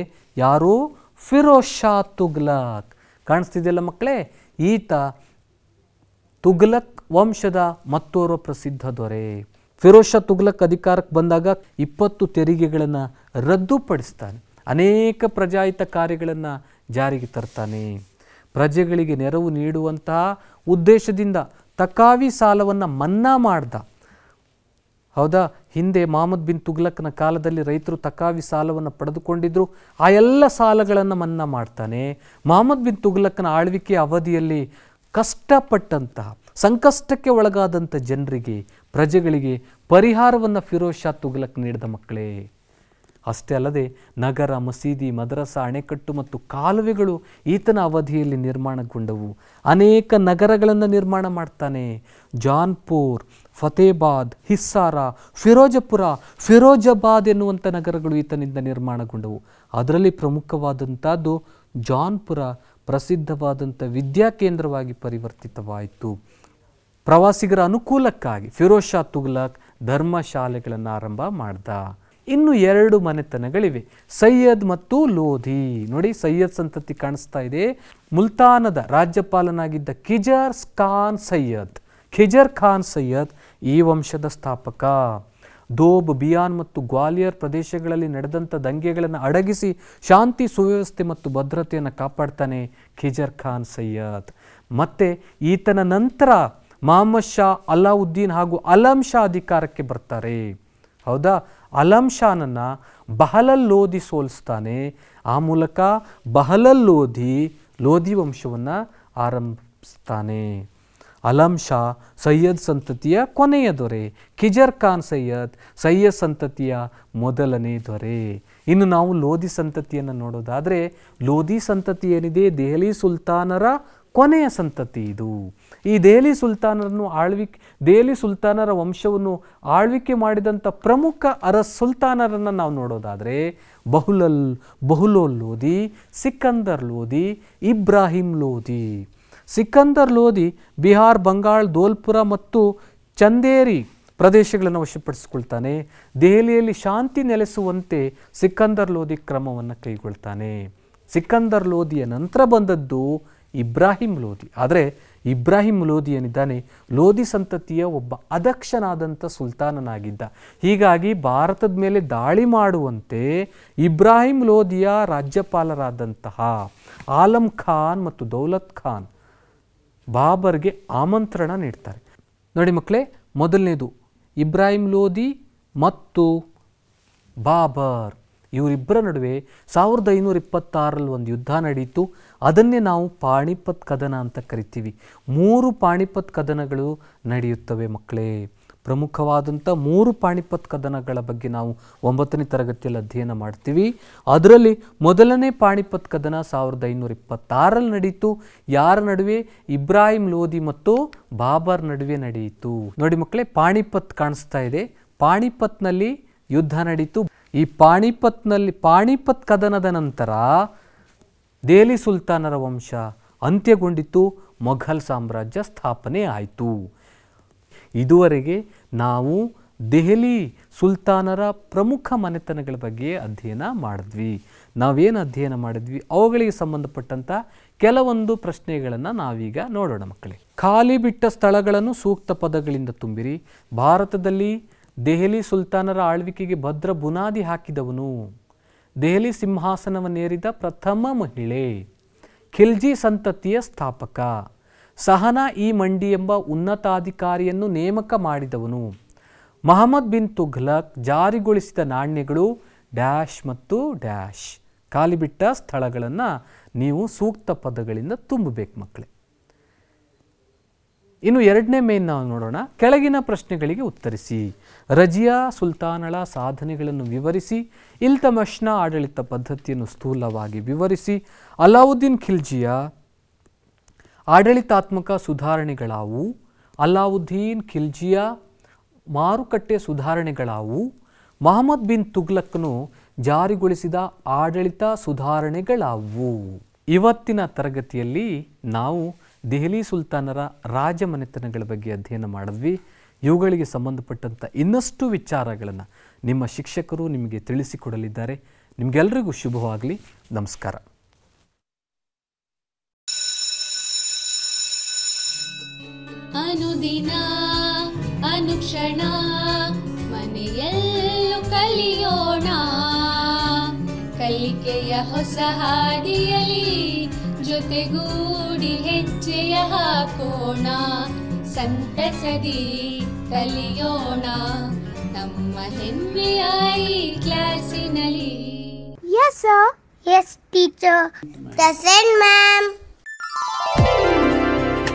ಯಾರು ಫಿರೋಜ್ ಶಾ ತುಗ್ಲಕ್ ಕಾಣಿಸ್ತಿದೆಯಲ್ಲ ಮಕ್ಕಳೇ ಈತ ತುಗ್ಲಕ್ ವಂಶದ ಮತ್ತೋರ್ವ ಪ್ರಸಿದ್ಧ ದೊರೆ ಫಿರೋಜ್ ಶಾ ತುಗ್ಲಕ್ ಅಧಿಕಾರಕ್ಕೆ ಬಂದಾಗ ಇಪ್ಪತ್ತು ತೆರಿಗೆಗಳನ್ನು ರದ್ದುಪಡಿಸ್ತಾನೆ ಅನೇಕ ಪ್ರಜಾಯಿತ ಕಾರ್ಯಗಳನ್ನು ಜಾರಿಗೆ ತರ್ತಾನೆ ಪ್ರಜೆಗಳಿಗೆ ನೆರವು ನೀಡುವಂತಹ ಉದ್ದೇಶದಿಂದ ತಕಾವಿ ಸಾಲವನ್ನು ಮನ್ನಾ ಮಾಡ್ದ ಹೌದಾ ಹಿಂದೆ ಮಹಮ್ಮದ್ ಬಿನ್ ತುಗ್ಲಕ್ನ ಕಾಲದಲ್ಲಿ ರೈತರು ತಕಾವಿ ಸಾಲವನ್ನು ಪಡೆದುಕೊಂಡಿದ್ದರು ಆ ಎಲ್ಲ ಸಾಲಗಳನ್ನು ಮನ್ನಾ ಮಾಡ್ತಾನೆ ಮಹಮ್ಮದ್ ಬಿನ್ ತುಗ್ಲಕ್ನ ಆಳ್ವಿಕೆ ಅವಧಿಯಲ್ಲಿ ಕಷ್ಟಪಟ್ಟಂತಹ ಸಂಕಷ್ಟಕ್ಕೆ ಒಳಗಾದಂಥ ಜನರಿಗೆ ಪ್ರಜೆಗಳಿಗೆ ಪರಿಹಾರವನ್ನು ಫಿರೋಜ್ ಶಾ ನೀಡಿದ ಮಕ್ಕಳೇ ಅಷ್ಟೇ ಅಲ್ಲದೆ ನಗರ ಮಸೀದಿ ಮದ್ರಸಾ ಅಣೆಕಟ್ಟು ಮತ್ತು ಕಾಲುವೆಗಳು ಈತನ ಅವಧಿಯಲ್ಲಿ ನಿರ್ಮಾಣಗೊಂಡವು ಅನೇಕ ನಗರಗಳನ್ನು ನಿರ್ಮಾಣ ಮಾಡ್ತಾನೆ ಜಾನ್ಪುರ್ ಫತೇಬಾದ್ ಹಿಸ್ಸಾರ ಫಿರೋಜಪುರ ಫಿರೋಜಾಬಾದ್ ಎನ್ನುವಂಥ ನಗರಗಳು ಈತನಿಂದ ನಿರ್ಮಾಣಗೊಂಡವು ಅದರಲ್ಲಿ ಪ್ರಮುಖವಾದಂಥದ್ದು ಜಾನ್ಪುರ ಪ್ರಸಿದ್ಧವಾದಂಥ ವಿದ್ಯಾಕೇಂದ್ರವಾಗಿ ಪರಿವರ್ತಿತವಾಯಿತು ಪ್ರವಾಸಿಗರ ಅನುಕೂಲಕ್ಕಾಗಿ ಫಿರೋಜ್ ಶಾ ತುಗ್ಲಕ್ ಧರ್ಮಶಾಲೆಗಳನ್ನು ಆರಂಭ ಮಾಡ್ದ ಇನ್ನು ಎರಡು ಮನೆತನಗಳಿವೆ ಸೈಯದ್ ಮತ್ತು ಲೋಧಿ ನೋಡಿ ಸೈಯದ್ ಸಂತತಿ ಕಾಣಿಸ್ತಾ ಇದೆ ಮುಲ್ತಾನದ ರಾಜ್ಯಪಾಲನಾಗಿದ್ದ ಖಿಜರ್ ಖಾನ್ ಸೈಯದ್ ಖಿಜರ್ ಖಾನ್ ಸೈಯದ್ ಈ ವಂಶದ ಸ್ಥಾಪಕ ದೋಬ್ ಬಿಯಾನ್ ಮತ್ತು ಗ್ವಾಲಿಯರ್ ಪ್ರದೇಶಗಳಲ್ಲಿ ನಡೆದಂಥ ದಂಗೆಗಳನ್ನು ಅಡಗಿಸಿ ಶಾಂತಿ ಸುವ್ಯವಸ್ಥೆ ಮತ್ತು ಭದ್ರತೆಯನ್ನು ಕಾಪಾಡ್ತಾನೆ ಖಿಜರ್ ಖಾನ್ ಸೈಯದ್ ಮತ್ತು ಈತನ ನಂತರ ಮಹಮ್ಮದ್ ಶಾ ಅಲಾವುದ್ದೀನ್ ಹಾಗೂ ಅಲಂ ಶಾ ಅಧಿಕಾರಕ್ಕೆ ಬರ್ತಾರೆ ಹೌದಾ ಅಲಂ ಶಾನನ್ನು ಲೋಧಿ ಸೋಲಿಸ್ತಾನೆ ಆ ಮೂಲಕ ಬಹಲಲ್ ಲೋಧಿ ವಂಶವನ್ನು ಆರಂಭಿಸ್ತಾನೆ ಅಲಂ ಶಾ ಸೈಯದ್ ಸಂತತಿಯ ಕೊನೆಯ ದೊರೆ ಕಿಜರ್ ಖಾನ್ ಸೈಯದ್ ಸೈಯದ್ ಸಂತತಿಯ ಮೊದಲನೇ ದೊರೆ ಇನ್ನು ನಾವು ಲೋಧಿ ಸಂತತಿಯನ್ನು ನೋಡೋದಾದರೆ ಲೋಧಿ ಸಂತತಿ ಏನಿದೆ ದೆಹಲಿ ಸುಲ್ತಾನರ ಕೊನೆಯ ಸಂತತಿ ಇದು ಈ ದೆಹಲಿ ಸುಲ್ತಾನರನ್ನು ಆಳ್ವಿಕೆ ದೆಹಲಿ ಸುಲ್ತಾನರ ವಂಶವನ್ನು ಆಳ್ವಿಕೆ ಮಾಡಿದಂಥ ಪ್ರಮುಖ ಅರ ಸುಲ್ತಾನರನ್ನು ನಾವು ನೋಡೋದಾದರೆ ಬಹುಲಲ್ ಬಹುಲೋಲ್ ಲೋಧಿ ಸಿಕಂದರ್ ಲೋಧಿ ಇಬ್ರಾಹಿಂ ಲೋಧಿ ಸಿಕಂದರ್ ಲೋಧಿ ಬಿಹಾರ್ ಬಂಗಾಳ್ ಧೋಲ್ಪುರ ಮತ್ತು ಚಂದೇರಿ ಪ್ರದೇಶಗಳನ್ನು ವಶಪಡಿಸಿಕೊಳ್ತಾನೆ ದೆಹಲಿಯಲ್ಲಿ ಶಾಂತಿ ನೆಲೆಸುವಂತೆ ಸಿಕಂದರ್ ಲೋಧಿ ಕ್ರಮವನ್ನು ಕೈಗೊಳ್ತಾನೆ ಸಿಕಂದರ್ ಲೋಧಿಯ ನಂತರ ಬಂದದ್ದು ಇಬ್ರಾಹಿಂ ಲೋಧಿ ಆದರೆ ಇಬ್ರಾಹಿಂ ಲೋಧಿ ಏನಿದ್ದಾನೆ ಲೋಧಿ ಸಂತತಿಯ ಒಬ್ಬ ಅದಕ್ಷನಾದಂಥ ಸುಲ್ತಾನನಾಗಿದ್ದ ಹೀಗಾಗಿ ಭಾರತದ ಮೇಲೆ ದಾಳಿ ಮಾಡುವಂತೆ ಇಬ್ರಾಹಿಂ ಲೋಧಿಯ ರಾಜ್ಯಪಾಲರಾದಂತಹ ಆಲಂ ಖಾನ್ ಮತ್ತು ದೌಲತ್ ಖಾನ್ ಬಾಬರ್ಗೆ ಆಮಂತ್ರಣ ನೀಡ್ತಾರೆ ನೋಡಿ ಮಕ್ಕಳೇ ಮೊದಲನೇದು ಇಬ್ರಾಹಿಂ ಲೋಧಿ ಮತ್ತು ಬಾಬರ್ ಇವರಿಬ್ಬರ ನಡುವೆ ಸಾವಿರದ ಐನೂರ ಇಪ್ಪತ್ತಾರಲ್ಲಿ ಒಂದು ಯುದ್ಧ ನಡೆಯಿತು ಅದನ್ನೇ ನಾವು ಪಾಣಿಪತ್ ಕದನ ಅಂತ ಕರಿತೀವಿ ಮೂರು ಪಾಣಿಪತ್ ಕದನಗಳು ನಡೆಯುತ್ತವೆ ಮಕ್ಕಳೇ ಪ್ರಮುಖವಾದಂಥ ಮೂರು ಪಾಣಿಪತ್ ಕದನಗಳ ಬಗ್ಗೆ ನಾವು ಒಂಬತ್ತನೇ ತರಗತಿಯಲ್ಲಿ ಅಧ್ಯಯನ ಮಾಡ್ತೀವಿ ಅದರಲ್ಲಿ ಮೊದಲನೇ ಪಾಣಿಪತ್ ಕದನ ಸಾವಿರದ ಐನೂರ ಇಪ್ಪತ್ತಾರಲ್ಲಿ ನಡೆಯಿತು ಯಾರ ನಡುವೆ ಇಬ್ರಾಹಿಂ ಲೋಧಿ ಮತ್ತು ಬಾಬರ್ ನಡುವೆ ನಡೆಯಿತು ನೋಡಿ ಮಕ್ಕಳೇ ಪಾಣಿಪತ್ ಕಾಣಿಸ್ತಾ ಇದೆ ಪಾಣಿಪತ್ನಲ್ಲಿ ಯುದ್ಧ ನಡೀತು ಈ ಪಾಣಿಪತ್ನಲ್ಲಿ ಪಾಣಿಪತ್ ಕದನದ ನಂತರ ದೆಹಲಿ ಸುಲ್ತಾನರ ವಂಶ ಅಂತ್ಯಗೊಂಡಿತು ಮೊಘಲ್ ಸಾಮ್ರಾಜ್ಯ ಸ್ಥಾಪನೆ ಆಯಿತು ಇದುವರೆಗೆ ನಾವು ದೆಹಲಿ ಸುಲ್ತಾನರ ಪ್ರಮುಖ ಮನೆತನಗಳ ಬಗ್ಗೆ ಅಧ್ಯಯನ ಮಾಡಿದ್ವಿ ನಾವೇನು ಅಧ್ಯಯನ ಮಾಡಿದ್ವಿ ಅವುಗಳಿಗೆ ಸಂಬಂಧಪಟ್ಟಂಥ ಕೆಲವೊಂದು ಪ್ರಶ್ನೆಗಳನ್ನು ನಾವೀಗ ನೋಡೋಣ ಮಕ್ಕಳೇ ಖಾಲಿ ಬಿಟ್ಟ ಸ್ಥಳಗಳನ್ನು ಸೂಕ್ತ ಪದಗಳಿಂದ ತುಂಬಿರಿ ಭಾರತದಲ್ಲಿ ದೆಹಲಿ ಸುಲ್ತಾನರ ಆಳ್ವಿಕೆಗೆ ಭದ್ರ ಬುನಾದಿ ಹಾಕಿದವನು ದೆಹಲಿ ಸಿಂಹಾಸನವನ್ನೇರಿದ ಪ್ರಥಮ ಮಹಿಳೆ ಖಿಲ್ಜಿ ಸಂತತಿಯ ಸ್ಥಾಪಕ ಸಹನಾ ಈ ಮಂಡಿ ಎಂಬ ಉನ್ನತಾಧಿಕಾರಿಯನ್ನು ನೇಮಕ ಮಾಡಿದವನು ಮಹಮ್ಮದ್ ಬಿನ್ ತುಘ್ಲಕ್ ಜಾರಿಗೊಳಿಸಿದ ನಾಣ್ಯಗಳು ಡ್ಯಾಶ್ ಮತ್ತು ಡ್ಯಾಶ್ ಕಾಲಿಬಿಟ್ಟ ಸ್ಥಳಗಳನ್ನು ನೀವು ಸೂಕ್ತ ಪದಗಳಿಂದ ತುಂಬಬೇಕು ಮಕ್ಕಳೇ ಇನ್ನು ಎರಡನೇ ಮೇನ್ ನಾವು ನೋಡೋಣ ಕೆಳಗಿನ ಪ್ರಶ್ನೆಗಳಿಗೆ ಉತ್ತರಿಸಿ ರಜಿಯಾ ಸುಲ್ತಾನಳ ಸಾಧನೆಗಳನ್ನು ವಿವರಿಸಿ ಇಲ್ತಮಶ್ನ ಆಡಳಿತ ಪದ್ಧತಿಯನ್ನು ಸ್ಥೂಲವಾಗಿ ವಿವರಿಸಿ ಅಲಾವುದ್ದೀನ್ ಖಿಲ್ಜಿಯ ಆಡಳಿತಾತ್ಮಕ ಸುಧಾರಣೆಗಳಾವು ಅಲಾವುದ್ದೀನ್ ಖಿಲ್ಜಿಯ ಮಾರುಕಟ್ಟೆ ಸುಧಾರಣೆಗಳಾವು ಮಹಮ್ಮದ್ ಬಿನ್ ತುಗ್ಲಕ್ನು ಜಾರಿಗೊಳಿಸಿದ ಆಡಳಿತ ಸುಧಾರಣೆಗಳಾವು ಇವತ್ತಿನ ತರಗತಿಯಲ್ಲಿ ನಾವು ದೆಹಲಿ ಸುಲ್ತಾನರ ರಾಜಮನೆತನಗಳ ಬಗ್ಗೆ ಅಧ್ಯಯನ ಮಾಡಿದ್ವಿ ಇವುಗಳಿಗೆ ಸಂಬಂಧಪಟ್ಟಂಥ ಇನ್ನಷ್ಟು ವಿಚಾರಗಳನ್ನು ನಿಮ್ಮ ಶಿಕ್ಷಕರು ನಿಮಗೆ ತಿಳಿಸಿಕೊಡಲಿದ್ದಾರೆ ನಿಮಗೆಲ್ಲರಿಗೂ ಶುಭವಾಗಲಿ ನಮಸ್ಕಾರ ಅನುದಿನ ಅನುಕ್ಷಣ ಮನೆಯಲ್ಲೂ ಕಲಿಯೋಣ ಕಲಿಕೆಯ ಹೊಸ ಹಾದಿಯಲ್ಲಿ ಜೊತೆಗೂಡಿ ಹೆಜ್ಜೆಯ ಹಾಕೋಣ ಸಂತಸದಿ ಕಲಿಯೋಣ ನಮ್ಮ ಹೆಮ್ಮೆಯ ಈ ಕ್ಲಾಸಿನಲ್ಲಿ yes yes teacher present ma'am